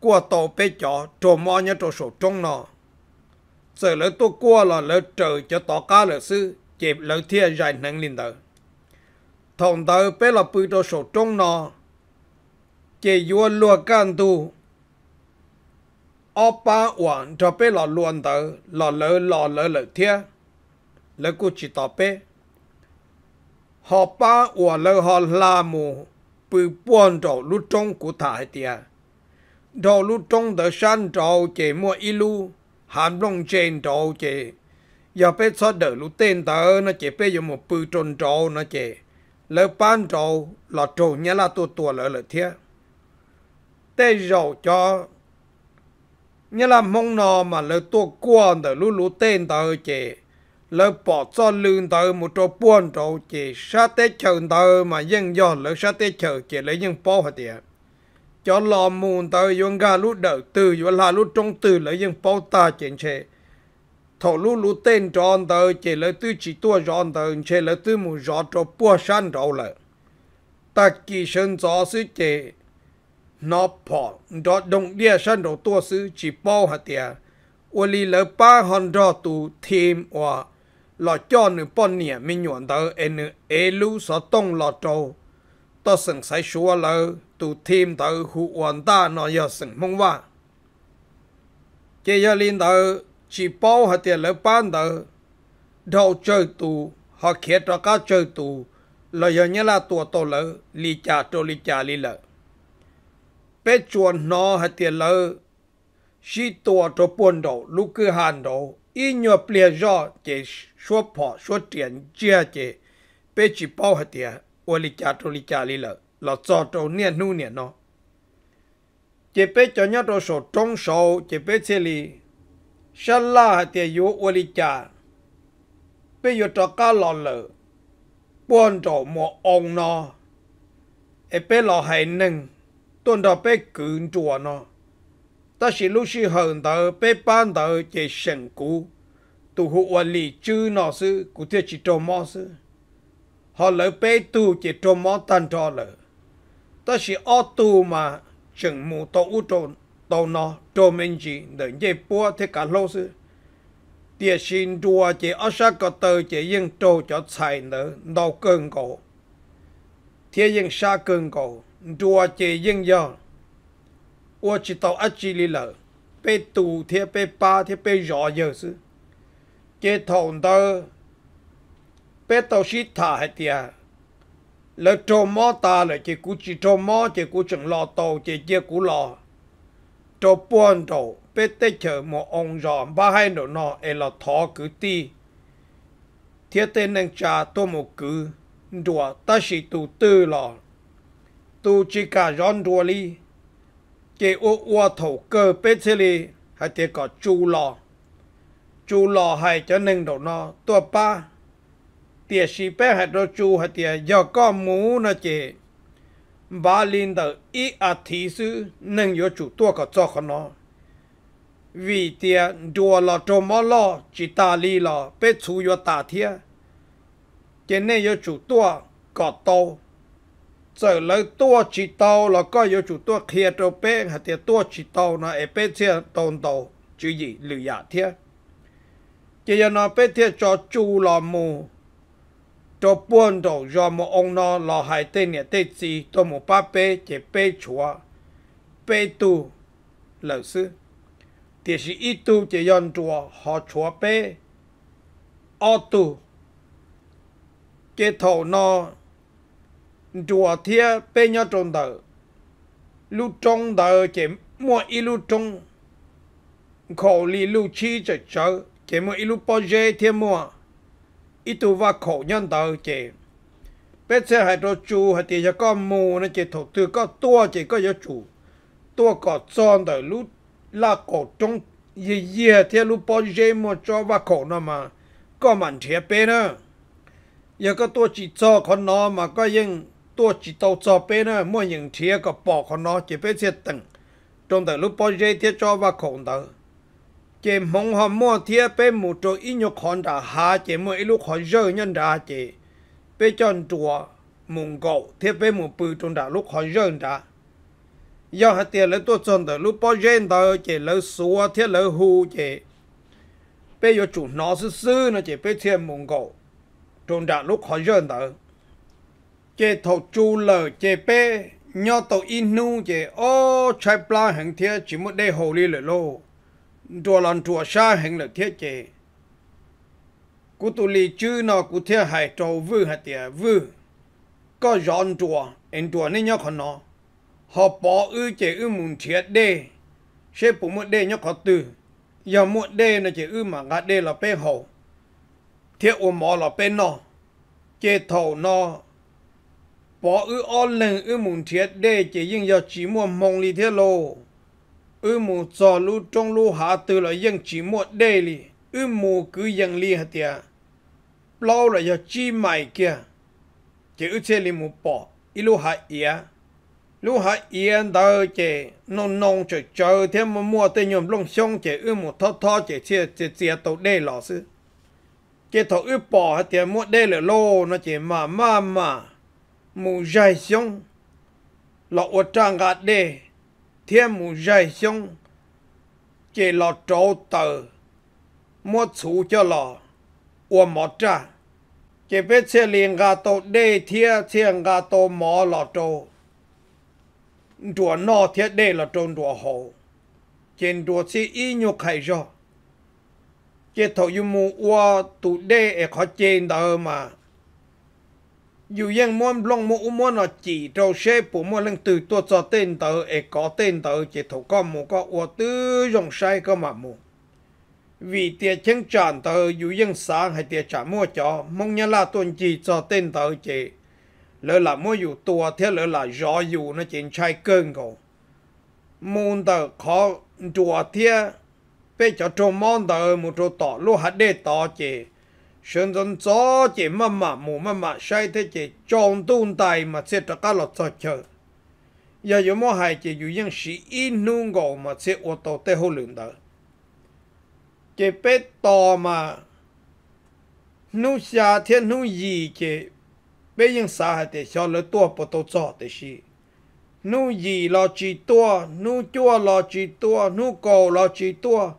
cua tàu bé cho trồ mò nhớ trồ số trông nó sợ lỡ tôi cua là lỡ trời cho tỏ cá lỡ sư chịp lỡ thiên dài nắng lên đời thòng tàu bé là bự đồ sổ trong nọ, chỉ vua lúa can tu ở ba hoàng cho bé là luôn tàu là lỡ là lỡ lỡ thiê lỡ cú chỉ tàu bé họ ba hoàng lỡ họ là mù bự buồn trò lú trong của thải tiệt trò lú trong tờ san trò chỉ mua ilu hàm long trên trò chỉ giờ bé cho đỡ lú tên tờ nó chỉ bé dùng một bự tròn trò nó chỉ lỡ ban trầu là trầu nhé là tu tua lỡ lỡ thiê tê rồi cho nhé là mong nò mà lỡ tu quan tờ lú lú tên tờ chè lỡ bỏ cho lương tờ một trầu buôn trầu chè sa tế chờ tờ mà dân do lỡ sa tế chờ chè lấy dân bỏ hả tiệt cho lò muôn tờ yong ga lú đỡ từ yong la lú trong từ lỡ dân bỏ ta chuyện chè thổ lũ lũ tên tròn tờ chỉ lấy tư chỉ tua tròn tờ chỉ lấy tư mù rõ cho bua san trò lợ ta kỳ sơn gió sư chỉ nó bỏ đó đồng địa san trò tua sư chỉ bao hạt tiền ô lì lỡ ba hòn trò tù thêm và lọ cho nữ bọn nè mình nhuận tờ ê nữ ê lũ sở tông lọ trâu ta sừng sai xua lỡ tù thêm tờ hụ hoàn ta nó giờ sừng mong vã chỉ giờ linh tờ chỉ bao hạt tiền lỡ ban đầu đầu chơi tù họ khiến ra cá chơi tù lời giờ nhớ là tua tổ lỡ lì trả trô lì trả lì lỡ bé chuồn nó hạt tiền lỡ chỉ tua trô buồn đầu lúc cứ hàn đầu ý nhớ bìa rõ chỉ số phỏ số tiền chia chỉ bé chỉ bao hạt tiền ô lì trả trô lì trả lì lỡ là cho trô niên nu niên nó chỉ bé cho nhớ đồ số trong số chỉ bé chơi lì sha la te yo wali cha pe yo to ka lo le buon to mo ong no e pe lo hai neng tôn đó pe nó ta chỉ lúc chỉ hận tờ ban tờ chỉ sẵn cú tu hụ và lì nó sư cụ thiết chỉ trộm mò sư họ lỡ pe tu chỉ trộm mò tan trò lỡ ta chỉ ô tu mà chẳng mù tổ u trộn tàu nó cho mình chỉ để chế búa thế cả lâu sư địa sinh đua chế ở sát có tờ chế yên trâu cho chạy nở đầu cơn cổ thế yên xa cơn cổ đua chế yên giờ ô chỉ tàu ở chỉ lì lợ bê tù thế bê ba thế bê rõ giờ sư chế thầu tờ bê tàu xít thả hết tiệt lỡ trâu mỏ ta lỡ chế cú chỉ trâu mò chế cú chẳng lo tàu chế chế cú lo cho bọn đồ bê tê chờ một ông giòn ba hai đồ nọ e là thó cử ti thiết tên năng cha, tôi một cứ đùa ta chỉ tù tư lò tu chỉ cả giòn đùa li chế ô ô thổ cơ bê tê lì, hay tiết có chú lò chú lò hay cho nên đồ nọ tôi ba tiết sĩ bê hay đồ chú hay tiết giờ có mũ nó chế bà linh đầu ý à thí sư nên yếu chủ tua có cho khó nó vì tiền đùa là trò mò lo chỉ ta li là bé chú yếu ta thia cái này yếu chủ tua có tàu trở lấy tua chỉ tàu là có yếu chủ tua kia trò bé hay tiền tua chỉ tàu là ép bé chia tồn tàu chỉ gì lừa giả thia chỉ là nó bé thia cho chú là mù cho buôn đồ cho một ông nó lo hai tên nhà tên gì tôi một ba bê chế bê chúa bê tu lợi sư thì sĩ ít tu chế yon chúa họ chúa bê ô tu chế thầu nó chúa thia bê nhau trong đời lúc trong đời chế mua ít lúc trong khổ lý lúc chi chế chở chế mua ít lúc bao giờ thiên mua ít tu khổ nhân tờ chị bây giờ hai đồ chủ hai tiền cho con mù nó chị thổ tư có tua chị có cho chủ tua có tròn tờ lúc là cổ trong gì gì thì lúc bao giờ mà cho và khổ nó mà có mặn thiệt bé nữa giờ tua chỉ cho con nó mà có những tua chỉ tàu cho bé nữa mỗi những thiệt có bỏ con nó chỉ bé thiệt từng trong tờ lúc bao giờ thì cho và khổ tờ chế mong họ mua thiê bê mù trô ý nhục hòn đà hà chế mù ý lúc hòn rơ nhân đà chế bê chân chùa mùng gậu thiê bê mù bư trong đà lúc hòn rơ đà do hạt tiền lấy tôi chọn từ lúc bao gen tờ chế lấy xua thiê lấy hù chế bê yo chủ nó sư sư nó chế bê thiê mùng gậu trong đà lúc hòn rơ đà chế thọc chu lờ chế bê nhau tàu in nu chế ô trái pla hàng thiê chỉ một đê hồ ly lệ lô đoàn lần đùa xa hình là thiết chế cú tụ lì chứ nó cụ thiết hải trâu vư hạt tiệt vư có dọn đùa em đùa nên nhớ còn nó họ bỏ ư chế ư muốn thiết đê sẽ bù một đê nhớ có từ giờ một đê nó chế ư mà ngã đê là bê hậu thiết ôm mò là bê nó chế thầu nó bỏ ư on lên ư muốn thiết đê chế nhưng giờ chỉ muốn mong lì thiết lô ư mù cho lu trong lu hạ từ là dân chỉ một đề li ư mù cứ dân li hả tiệt lâu là do chi mày kia chỉ ư chê li mù bỏ ít lu hạ ia lu hạ ia đó chê nông nông chơi chơi thêm mà mua tên nhom lông xong chê ư mù thọ thọ chê chê chê chê tàu đề lọ sư chê thọ ư bỏ hả tiệt một đề là lô nó chê mà mà mà mù dài xong lọ ở trang gạt đề một chỉ là trâu tờ mua chú cho là ua mỏ trả chỉ biết xe liền gà tổ đê thia xe gà tổ mỏ là trâu đùa nọ thiết đê là trâu đùa hồ trên đùa xí y nhu khai rồi chỉ thầu yu mù ua tụ đê ở e khó trên đó mà dù yang muốn long mu muốn nó chỉ trâu xe bố muốn lên từ tua cho tên tờ e có tên tờ chỉ thấu con mu có ô tư dùng sai cơ mà mu vì tiền chân tràn tờ dù yang sáng hay tiền trả mua cho mong nhớ là tuần chỉ cho tên tờ chỉ lỡ là mua dù tua thế lỡ là gió dù nó chỉ chai cơn cầu muốn tờ khó chùa thế bây cho trâu món tờ một trâu tỏ lúa hạt đê tỏ chỉ sơn dân gió chỉ mà mà mù mà mà sai thế chỉ tròn tuôn tài mà sẽ được cái lọt cho chờ giờ giờ mua hai chỉ dù những sĩ in nung gò mà sẽ ô tô tê hô lượng đó chỉ bé to mà nu xa thiên nu gì chỉ bé những xã hai để cho lỡ tua bộ tô cho để gì nu gì lo chỉ tua nu chua lo chỉ tua nu cầu lo chỉ tua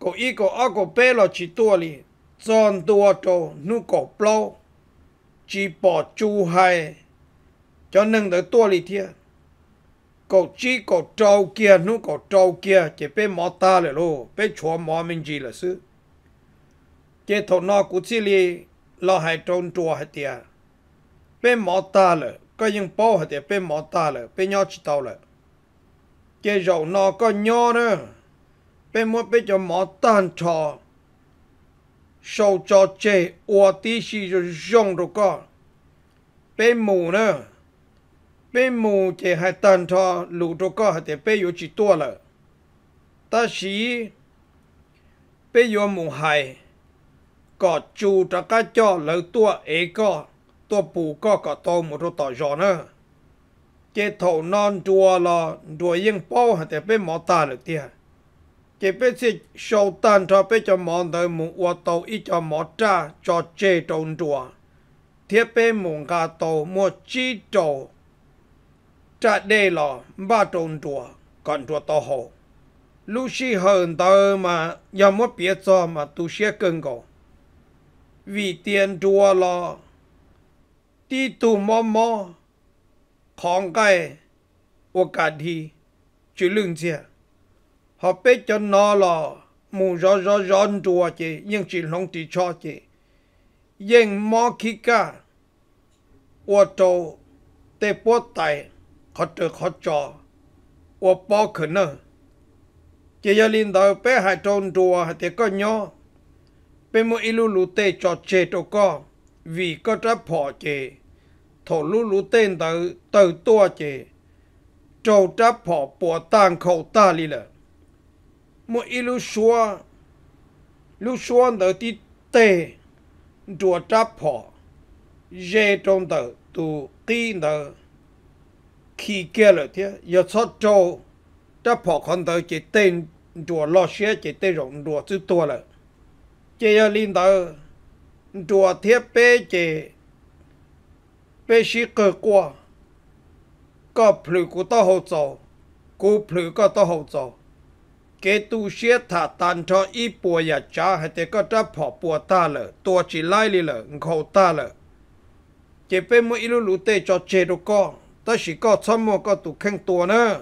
cầu y cầu a cầu bé lo chỉ tua liền จอนตัวโจนูกบเปล่าจีปอจูไฮจอนหนึ่งเดตัวลิเทียกบจีกบเจ้าเกียนูกบเจ้าเกียจะเป็นหมอตาเลยลูกเป็นชัวหมอมินจีเลยซื้อเจถนอกุชิลีเราให้จนตัวให้เตียเป็นหมอตาเลยก็ยังป้อให้เตียเป็นหมอตาเลยเป็นยอดจิตเอาเลยเจเจ้านอก็ย่อเนอะเป็นมดเป็นจะหมอตานชอ sau cho chê ua tí rồi dùng đồ có bê mù nữa bê mù chê hai tần thọ lũ đồ có hả tế yếu chỉ tua lợ ta xí bê yếu mù hài có chú trả cho lỡ tua ế có tua bù có có tô một đồ tỏ gió nữa chê thổ non chua lò đùa yên bao hả tế bê ta lực tiền chế bé sẽ sâu tan cho bé cho món đời mùng qua tàu ít cho mỏ cha cho chế trộn chùa thiết bé mùng gà tàu mua chi cho cha đê lo ba trộn chùa còn chùa to hồ lúc khi hơn tàu mà giờ mất biết cho mà tu sửa cân cầu vì tiền chùa lo đi tu mò mò cái chỉ ของไก่โอกาสดีจุลึงเจียฮอบเปจนนอหลอมูจอจอจอนตัวเจ ยังจีหลงตีชอเจยังมอคิกะอวโตเตปวดไตขอเตขอจออวปอขึ้นเจยลินเดอไปหายจนตัวเตก็ย่อเป็นมอิลูลูเตจอเจตก็วีก็จะพอเจถลูลูเตนเตอเตอตัวเจโจจะพอปวดตั้งเขาตาลีเลย mỗi ilu xua lu xua đỡ ti tê đùa tráp phỏ dê trong đỡ tù kì đỡ khi kia lợi thế giờ sót trâu tráp phỏ con đỡ chỉ tên đùa lo xe chỉ tên rộng đùa chứ tua lợi chỉ giờ linh đỡ đùa thiết bê chỉ bê xí cờ qua có phử của tao hậu dầu, cú phử có tao hậu dầu. เกตูเชียถาตันทออีปัวยาจ้าให้เตก็จะพอปัวตาเลยตัวจีไล่เลยเลยเขาตาเลยเจเปมืออิลุลูเตจอเจดูก็แต่สิก็ชั่วโมก็ตุแข่งตัวเนอะ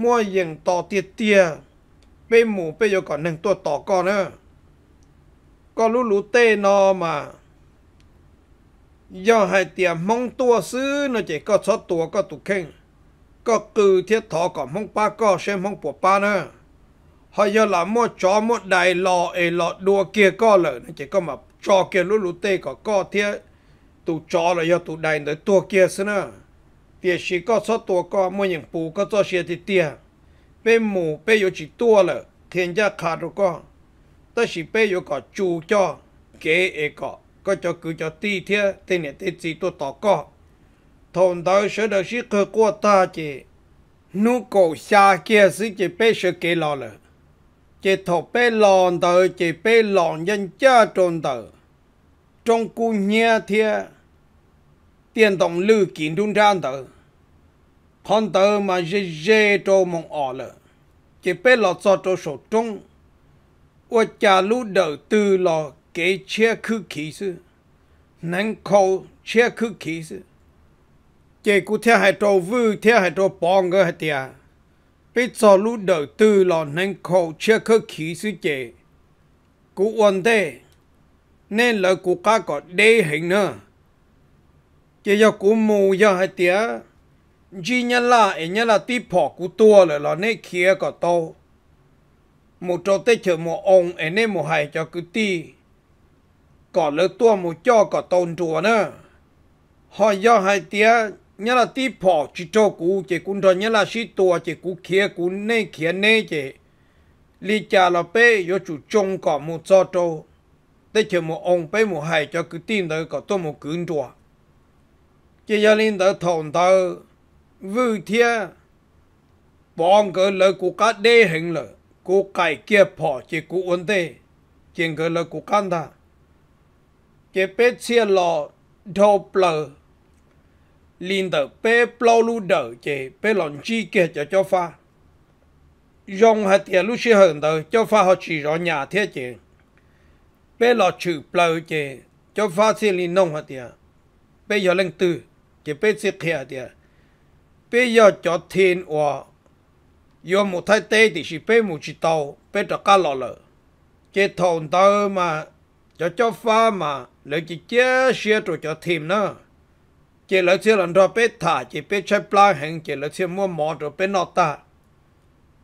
มัวยิงต่อเตี้ยเตี้ยเปหมูเปโยก่อนหนึ่งตัวต่อก่อนเนอะก็ลูลุเตนอมาย่อให้เตียมองตัวซื้อนะเจก็ชอตัวก็ตุแข่งก็คือเทียถอก่อนมองป้าก็เช่มองปวดป้าเนอะ họ giờ là mua chó mua đại lọ ấy lọ đua kia co lợ chỉ có mà chó kia lú lú tê có co thế tụ chó là giờ tụ đại tới tua kia xí nữa tiền chỉ có số tua co mua những bù có cho xe thì tiền bé mù bé yếu chỉ tua lợ thiên gia khá rồi co ta chỉ bé yếu có chủ cho kế ấy có có cho cứ cho ti thế tên này tên gì tôi tỏ co thôn đó sẽ được sĩ cơ của ta chỉ nụ cổ xa kia sĩ chỉ bé sẽ kế lo lợ chỉ thọ bê lòn tờ chỉ bê lòn dân cha trôn tờ trong cu nhà thia tiền tổng lưu kín trung ran tờ con tờ mà dê dê trô mong ọ lờ chỉ bê lọ cho trô sổ trung ua cha lũ đỡ từ lọ kế chia khư kỳ sư nắng khâu chia khư kỳ sư chỉ cụ theo hai trô vư theo hai trô bong gơ hai tiệt bây giờ lũ đầu tư là nên khổ chưa có khí sư chế. Cụ vấn thế, nên là cụ cá có đề hình nữa. Chỉ cho cụ mù cho hai tía, chỉ nhớ là ấy nhớ là tí phỏ cụ tua là là nên kia có tô. Một chỗ tế chờ một ông ấy nên một hai cho cứ tí. Có lỡ tua một cho có tôn chùa nữa. Họ cho hai tía nhà là ti phò chỉ cho cú chỉ cũng rồi nhà là xí tua chỉ cú kia cú nê kia nê chỉ lý cha là bé yo chủ trông có một cho trâu để chờ một ông bé một hai cho cứ tin tới có tôi một cứng trò chỉ gia linh tới thôn tới vư thia bọn cái lời của cá đê hình lời của cái kia phò chỉ cú ổn tê chỉ cái lời của căn ta chỉ bé xia lò thâu plờ liên tờ bê bao lu đỡ chế bê lòng chi kia cho cho pha dòng hạt tiền lúc xưa hơn tờ cho pha họ chỉ rõ nhà thế chế bê lọ chữ bao chế cho pha xin liên nông hạt tiền bê giờ lên từ chế bê xịt kia tiền bê giờ cho thiên hòa do một thái tế thì chỉ bê một chỉ tàu bê cho cá lọ lợ chế thồn tờ mà cho cho pha mà lấy chỉ chế xe rồi cho thêm nữa chỉ là chỉ là đó bé thả chỉ bé chơi plan hàng chỉ là chỉ mua mỏ rồi bé nọ ta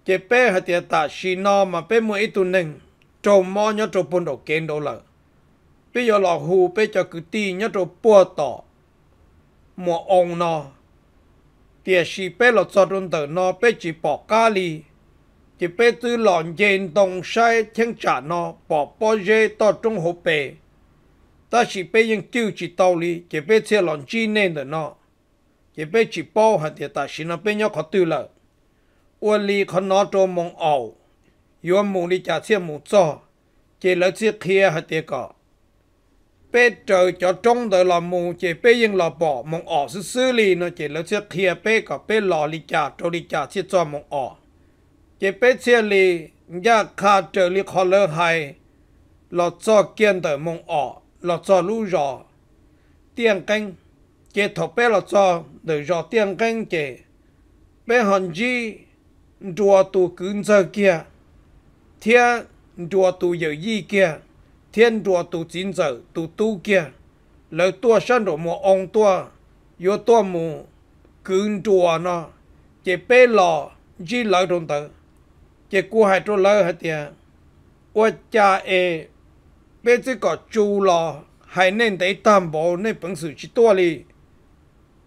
chỉ bé hạt tiền ta xin nọ mà bé mua ít tu neng trộm mỏ nhớ trộm bún đồ kén đồ lợ bây giờ lọ hù bé cho cứ ti nhớ trộm bùa tỏ mua ông nọ tiền xin bé lọ cho đun tờ nọ bé chỉ bỏ cá li chỉ bé tư lọn dền đồng sai thiên trả nọ bỏ bỏ dê to trung hồ bé ta chỉ bé những kêu chỉ tàu chỉ bé xe lon chi nên nó chỉ bé chỉ bao hạt thì ta chỉ nó bé nhau khó tư lợ ua nó cho mong ảo yếu mù đi trả xe mù cho chỉ lỡ xe kia hạt thì cả bé trời cho trong đời là mù chỉ bé những là bỏ mong ảo sư sư li nó chỉ lỡ xe kia bé cả bé lò đi trả cho trả xe cho mong ảo chỉ bé xe li nhà khá trời li khó hay lọ cho kiên đời mong ảo là cho lũ rò tiền canh chế thọ bé là cho để rò tiền canh chế bé hòn gì rùa tù cứng giờ kia thiên rùa tù giờ gì kia thiên rùa tù chín giờ tù tu kia lời tua sân rồi mò ông tua yo tua mù cứng rùa nó chế bé lọ, gì lời trong tử, chế cua hai trâu lời hai tiền e bây giờ có chú hay nên để đảm bảo nên bản sự chỉ tua li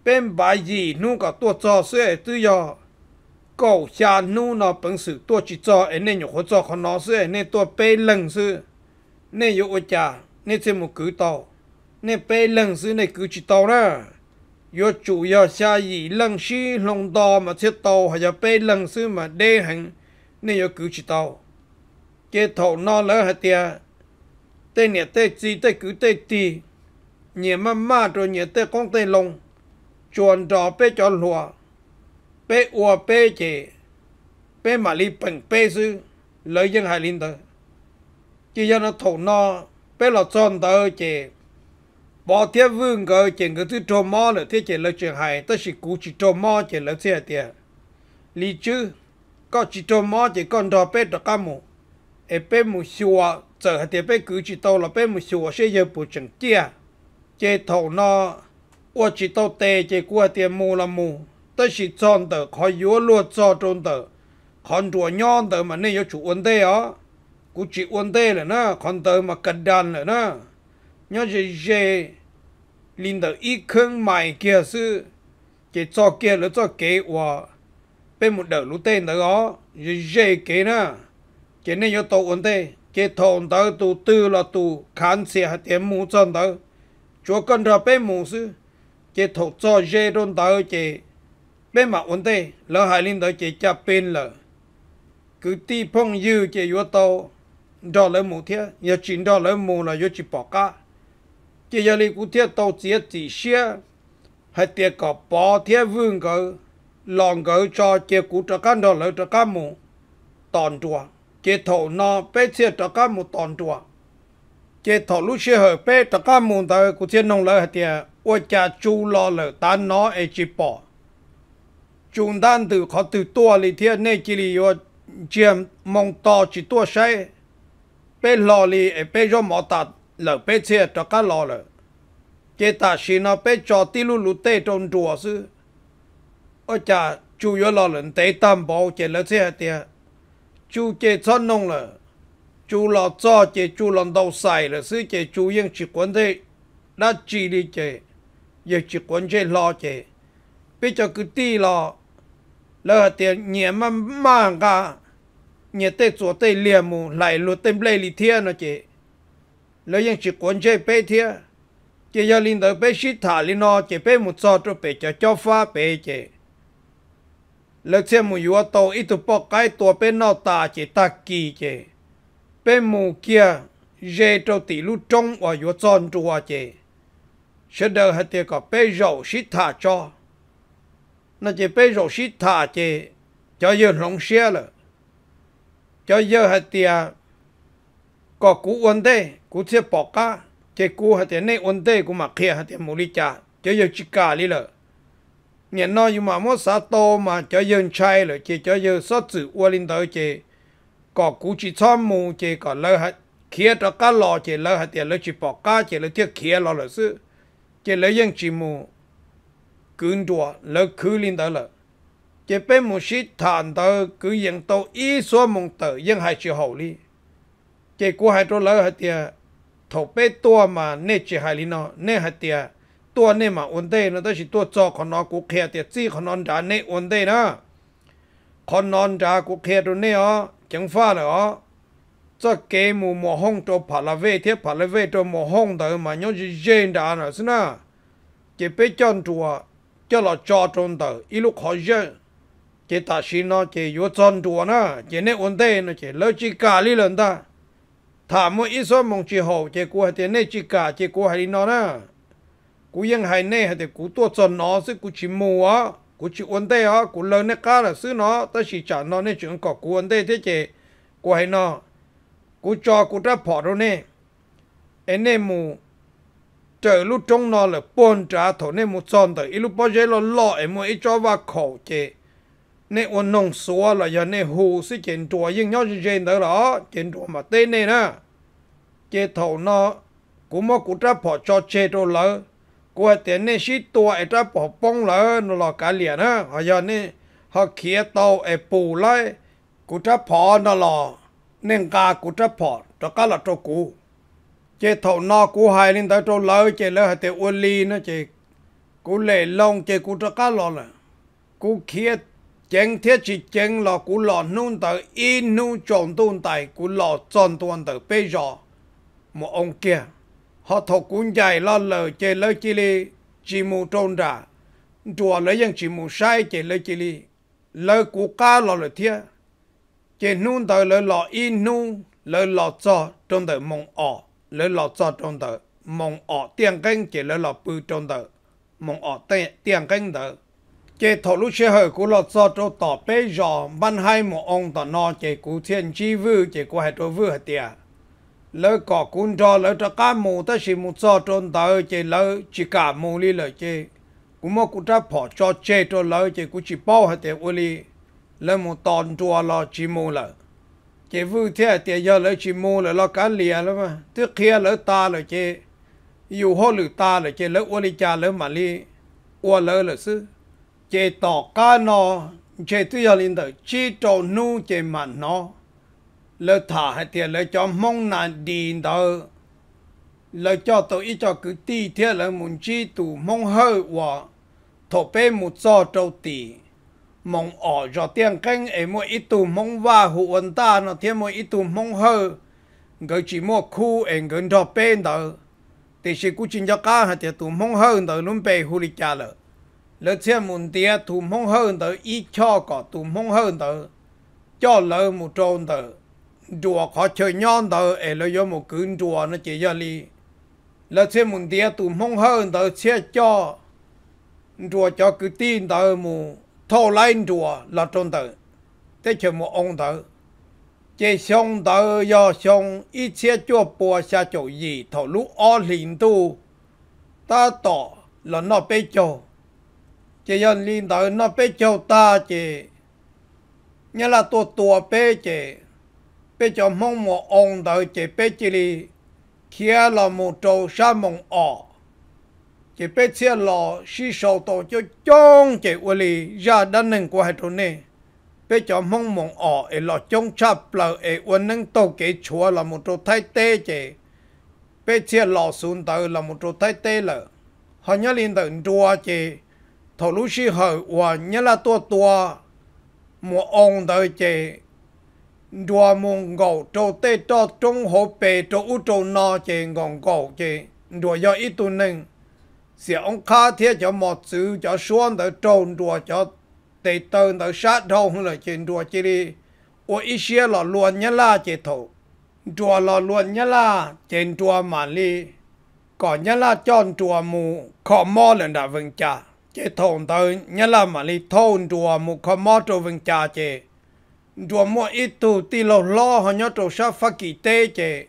bên bài gì nu có tua cho sẽ tự do cầu xa nu nó bản sự tua chỉ cho nên nhục hỗ trợ con nó sẽ nên tua bê lần sự nên yêu cha nên thêm một cứ tàu nên bê lần sự nên cứ chỉ tàu đó yo chủ yo xa gì lần si lòng đò mà thiết tàu hay là bê lần sự mà đê hành nên yo cứ chỉ tàu cái thầu nó lỡ hay tê nhẹ tê chi tê cứ tê tì nhẹ mà mà rồi nhẹ tê con tê lông chuồn trò bê cho lùa bê ua bê chè bê mà li bằng bê sư lấy dân hải linh tờ chỉ cho nó thổ no bê lọ chọn tờ chè bỏ thiết vương cơ chè cái thứ trò mò là thiết chè là chuyện hải tất chỉ cú chỉ trò mò chè là thiết tiệt lý chứ có chỉ trò mò chè con trò bê trò cá mù ê bê mù xua giờ hạt tiền bé cứ chỉ tàu là bé một số sẽ giờ bù chừng kia chế thầu nó 我只到地只过点木了木，但是真的可有落做真的，看着样的嘛，你有出问题啊？估计问题了呢，看到嘛简单了呢，要是些领导一坑买件事，给做给了做给我，被木得路对的哦，是些给呢，给你有多问题。cái thôn đó tu tư là tu khán xe hạt tiền mù chân đó chúa con ra bên mù sư cái thổ cho dê đôn đó cái, bên mà ổn tê lỡ hai linh đó chế cha bên lỡ cứ ti phong dư cái yếu tố đó lỡ mù thiết giờ chín đó lỡ mù là yếu chỉ bỏ cả cái giờ lý cụ thiệt tàu chế chỉ xe hạt tiền có bỏ thiệt vương cái, lòng cái cho chế cụ trợ căn đó lỡ trợ căn mù tòn chùa chế thổ nó bé chia cho các một tòn chùa chế thổ lúc chia hở bé cho các một tờ của thiên nông lợi thì ôi cha chú lo lợi tan nó ấy chỉ bỏ chúng ta từ khó từ tua lý thiên này chỉ lý yo chiếm mong to chỉ tua say bé lo lý ấy bé cho mỏ tạt lợi bé chia cho các lo lợi chế ta xin nó bé cho tí lũ lú tê trong chùa sư ôi cha chú yo lo lợi tế tâm bảo chế lợi chia tiệt chú chế chân nông là chú lo cho chế chú lòng đầu xài là sư chế chú yên chỉ quân thế đã chỉ đi chế yên chỉ quân chế lo chế bây giờ cứ đi lo là tiền nhẹ mà mà cả nhẹ tê chỗ tê liền mù lại luật tên lê lì thiên nó chế lo yên chỉ quân chế bê thiên chế yên linh đầu bê sĩ thả linh nó chế bê một cho cho bê cho cho phá bê chế แล้วเชื่อมูอยู่ว่าโตอีตุปอกไกตัวเป็นนอตาเจตากีเจเป็นมูเกียเจโตติลุจงว่าอยู่จอนจัวเจเสดอหัตเตก็เป็นโจชิตาจอนั่นเจเป็นโจชิตาเจจะยืนหลงเสียเลยจะยืนหัตเตก็กูอันเดกูเชื่อปอกกาเจกูหัตเตในอันเดกูมาเคียหัตเตมูลิจาจะยืนจิกาลิเลย nhà nó như mà mỗi xã to mà cho dân trai rồi chỉ cho dân số chữ ua linh tới chỉ có cú chỉ cho mù chỉ có lỡ hết kia cho cá lò chỉ lỡ hết tiền lỡ chỉ bỏ cá chỉ lỡ tiếc kia lò lỡ sự chỉ lỡ dân chỉ mù cứng đùa lỡ cứ linh tới lỡ chỉ bên mù sĩ thản tới cứ dân tô ý số mùng tử dân hai chỉ hậu đi chỉ cú hai chỗ lỡ hết tiền thổ bê to mà nè chỉ hai linh nó nè hết tiền ตัวนี่มาอันเดนะแต่สิตัวจอขนอกูเขียเตียจี้ขนอนดานี่อันเดนะขนอนดากูเขียตัวนี่อ๋อจังฟ้าเลยอ๋อจะเกมูมอห้องตัวผาละเวเทียผาละเวตัวมอห้องแต่มาย้อนจีเจนดานะสินะเจ็บไปจนตัว จะหลอจอจนแต่อีลูกขอเยอะเจตาชินเนาะเจยัวจนตัวนะเจเนี่ยอันเดนะเจเลิกจีกาลิเลนตาถามว่าอีสมมงจีโหเจกูให้เจเนี่ยจีกาเจกูให้ดีนอนะ cú yên hai nè hay thì cú tua chân nó sẽ cú chỉ mua á cú chỉ uốn đây á cú lớn nè cá là xứ nó ta chỉ trả nó nè chuyện có cú uốn đây thế chứ cú hay nó cú cho cú ra bỏ rồi nè anh em mù trời lúc trong nó là bốn trả thổ nè mù chọn tới ít lúc bao giờ là lọ em mù ít cho vào khẩu chứ nè uốn nông xóa là giờ nè hù sẽ chuyện chùa nhưng nhau chuyện tới đó chuyện chùa mà tên nè nè chế thầu nó cú mà cú ra bỏ cho chế rồi lỡ กูเตียนนี่ชิตัวไอ้จ้าปอป้องเลยนหลอกกาเหลียนะหอยนี่เขาเขียเตาไอ้ปูเลยกูจะพอนหลอเน่งกากูจะพอตะกาละตะกูเจถนอกูหายลินตะโตเลยเจเลยเตอวลีนะเจกูเล่ลงเจกูตะกาลอละกูเขียเจงเทียจิเจงหลอกูหลอนุ่นตะอีนุ่นจงตุนไตกูหลอจนตวนตะเปยอมองเกีย họ thọc cũng dài lo lờ chê lơ chi li chỉ mù trôn ra chùa lấy dân chỉ mù sai chê lơ chi li lơ cú ca lo lờ thia chê nun tờ lơ lọ in nu lơ lọ cho trôn tờ mong ọ lơ lọ cho trôn tờ mong ọ tiền kinh chê lơ lọ bư trôn tờ mong ọ tiền kinh tờ chê thọ lúc chê hơi cú lọ cho trôn tỏ bê giò ban hai mong ông tỏ no chê cú thiên chi vư chê cú hẹt trô vư hẹt tiền lỡ cỏ cún cho lỡ cho cá mù ta chỉ mù cho trôn tới chỉ lỡ chỉ cả mù li lỡ chỉ cũng mà cũng ta bỏ cho chê cho lỡ chỉ cú chỉ bao hết tiền uli lỡ mù tòn chua lỡ chỉ mù lỡ chỉ vư thế tiền giờ lỡ chỉ mù lỡ lỡ cá lìa lỡ mà tức khía lỡ ta lỡ chỉ dù hô lử ta lỡ chỉ lỡ uli cha lỡ mà li ua lỡ lỡ sư chỉ tỏ cá nó chỉ tuy giờ linh tử chỉ trâu nu chỉ mà nò lỡ thả hay thiệt lỡ cho mong nạn điện đó lỡ cho tôi ít cho cứ ti thiệt lỡ muốn chi tụ mong hơi và thổ bê một giò trâu tì mong ở cho tiếng canh ấy mỗi ít tụ mong và hụ ấn ta nó thiệt mỗi ít tụ mong hơi người chỉ mua khu ấy gần thổ bê đó thì sự cũng chính cho cá hay thiệt tụ mong hơi đó luôn bê hụ lý cha lỡ lỡ thiệt muốn thiệt tụ mong hơi đó ít cho có tụ mong hơi đó cho lỡ một trâu đó đùa khó chơi nhon tờ ế là do một cứng đùa nó chỉ ra li là xe muốn tía tụ mong hơn tờ xe cho đùa cho cứ tin tờ mù thô lên đùa là trôn tờ thế chờ một ông tờ chế xong tờ do xong ít xe cho bùa xa chỗ gì thổ lũ o lìn tu ta tỏ là nó bê châu chế dân lìn tờ nó bê châu ta chế nhớ là tua tua bê chế bây giờ mong một ông đời chỉ bây giờ đi kia là một trâu sa mong ở chỉ bây giờ là sĩ sầu tổ cho chong chỉ uli lì ra đan nâng của hai trâu này bây giờ mong một ở ấy là chong chập là ấy quân nâng tổ kế chúa là một trâu thái tê chỉ bây giờ là xuống tới là một trâu thái tê là họ nhớ lên tới chùa chỉ thầu lúc sĩ hở và nhớ là tua tua một ông đời chỉ đua mông gầu trâu tê cho trung hồ bề trâu u trâu nọ chê ngọn gầu chê đua do ít tu nâng sẽ ông kha thiết cho mọt chữ cho xuân tới trôn đua cho tê tơn tới sát đâu hơn là chê đua chê đi ô ít xe lọ luôn nhá la chê thổ đua lọ luôn nhá la chê đua mà li có nhá la chọn đua mù khó mò lần đã vừng chà chê thổn tới nhá la mà li thôn đua mù khó mò trâu vừng chà chê đùa mọi ít tù tì lò lo họ nhớ trâu sa phát kỳ tế chế,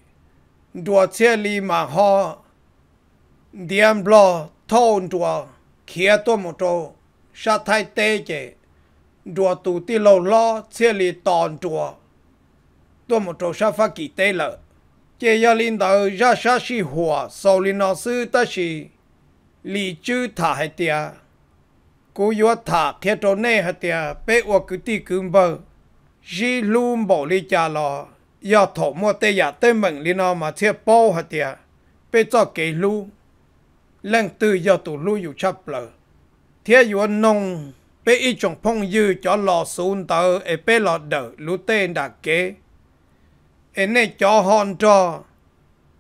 đùa xe li mà họ điên bò thôn đùa kia tôi một trâu sa thay tế chế, đùa tù tì lò lo xe li toàn đùa tôi một trâu sa phát kỳ tế lợ chế gia linh đạo ra sa si hòa sau linh nó sư ta si li chư thả hai tia cú yếu thả kia trâu nê hai tia bé uo cứ tì cứ bờ ji lum bo li cha lo ya thổ mua tê ya dạ tê mừng li nó mà chưa bao hết tiệt bê cho kế lu lần tư ya tụ lu yêu chắp lờ thiệp yu nông bê y chồng phong dư cho lò xuống tờ e bê lò đỡ lu tê đã kế e nè cho hòn cho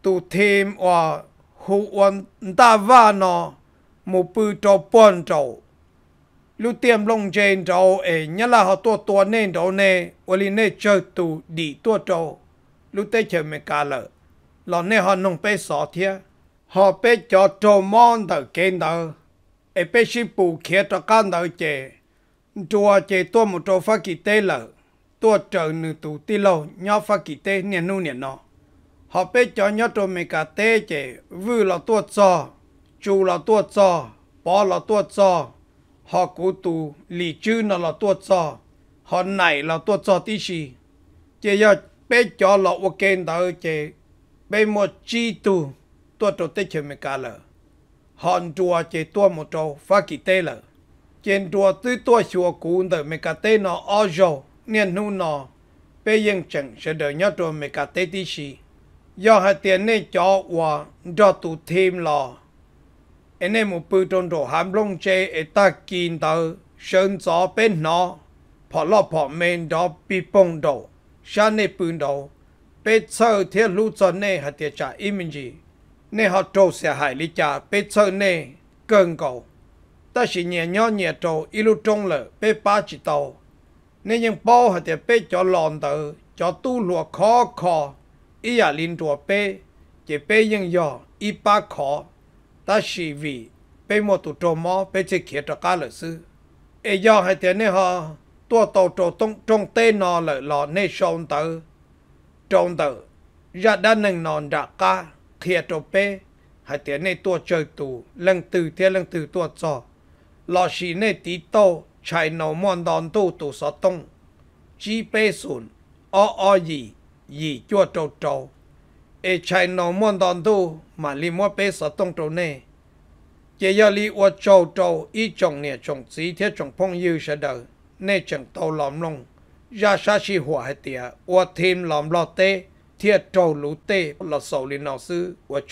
tụ thêm oa hụ oan ta va nó một bư cho bọn trầu lưu tiêm lông trên đầu ấy nhớ là họ tua tua nên đầu nè và lý nè chơi tù đi tua trâu lưu tê chơi mẹ cả lợ lọ nè họ nông bê sọ thia họ bê cho trâu mòn tờ kênh tờ ấy bê xí bù kia cho can tờ chè chùa chè tua một trâu phát kỳ tê lợ tua trợ nữ tù tì lâu nhó phát kỳ tê nè nu nè nọ họ bê cho nhó trâu mẹ cái tê chè vư là tua cho chú là tua cho bó là tua cho họ cố tù lì chư nó là tua cho họ này là tua cho tí gì chỉ giờ bé cho lọ ok đó chỉ bé một chi tu tua trâu tết chơi mày cả lờ, họ chùa chỉ tua một trâu phá kỳ tê lờ, trên chùa tứ tua chùa cũ đợi mày cả tê nó ở dầu niên nu nó bé yên chẳng sẽ đỡ nhớ trâu mày cả tê tí gì do hai tiền này cho qua cho tụ thêm lò anh em một bữa trong đồ hàm long chê ở e ta kinh tàu sơn gió bên nó phỏ lọ phỏ men đó bị bông đồ xa nê bươn đồ bê sơ thiết lũ cho nê hạt tiệt trả im gì nê họ trâu sẽ hại lý trả bê sơ nê cơn cầu ta chỉ nhẹ nhó nhẹ trâu y lũ trông lợ bê ba chỉ tàu nê nhưng bao hạt tiệt bê cho lòn tờ cho tu lùa khó khó y à linh trùa bê chỉ bê nhưng dò y ba khó ta chỉ vì bây mò tụ trò mò bây chỉ kia trò cá lợn sư e do hay tiền này họ tua tàu trò tông trong tên nọ lợn lò nê sòn tử trong tử ra đa nâng nòn ra cá kia trò bê hay tiền này tua chơi tù lần từ thế lần từ tua trò lò chỉ nê tí tô chạy nổ mòn đòn tu tụ sọ tông chỉ bê sùn o o gì gì chua trâu trâu เอชัยนอมวนตอนตู้มาลิม้วเปสต้องตรงเน่เจียลีอวดโจโจอีจงเนี่ยจงสีเทียจงพงยืเสดเน่จังโตหลอมลงยาชาชีหัวให้เตียอวดทีมหลอมลอเตเทียโจลูเตลอสโซลินอซื้อววาโจ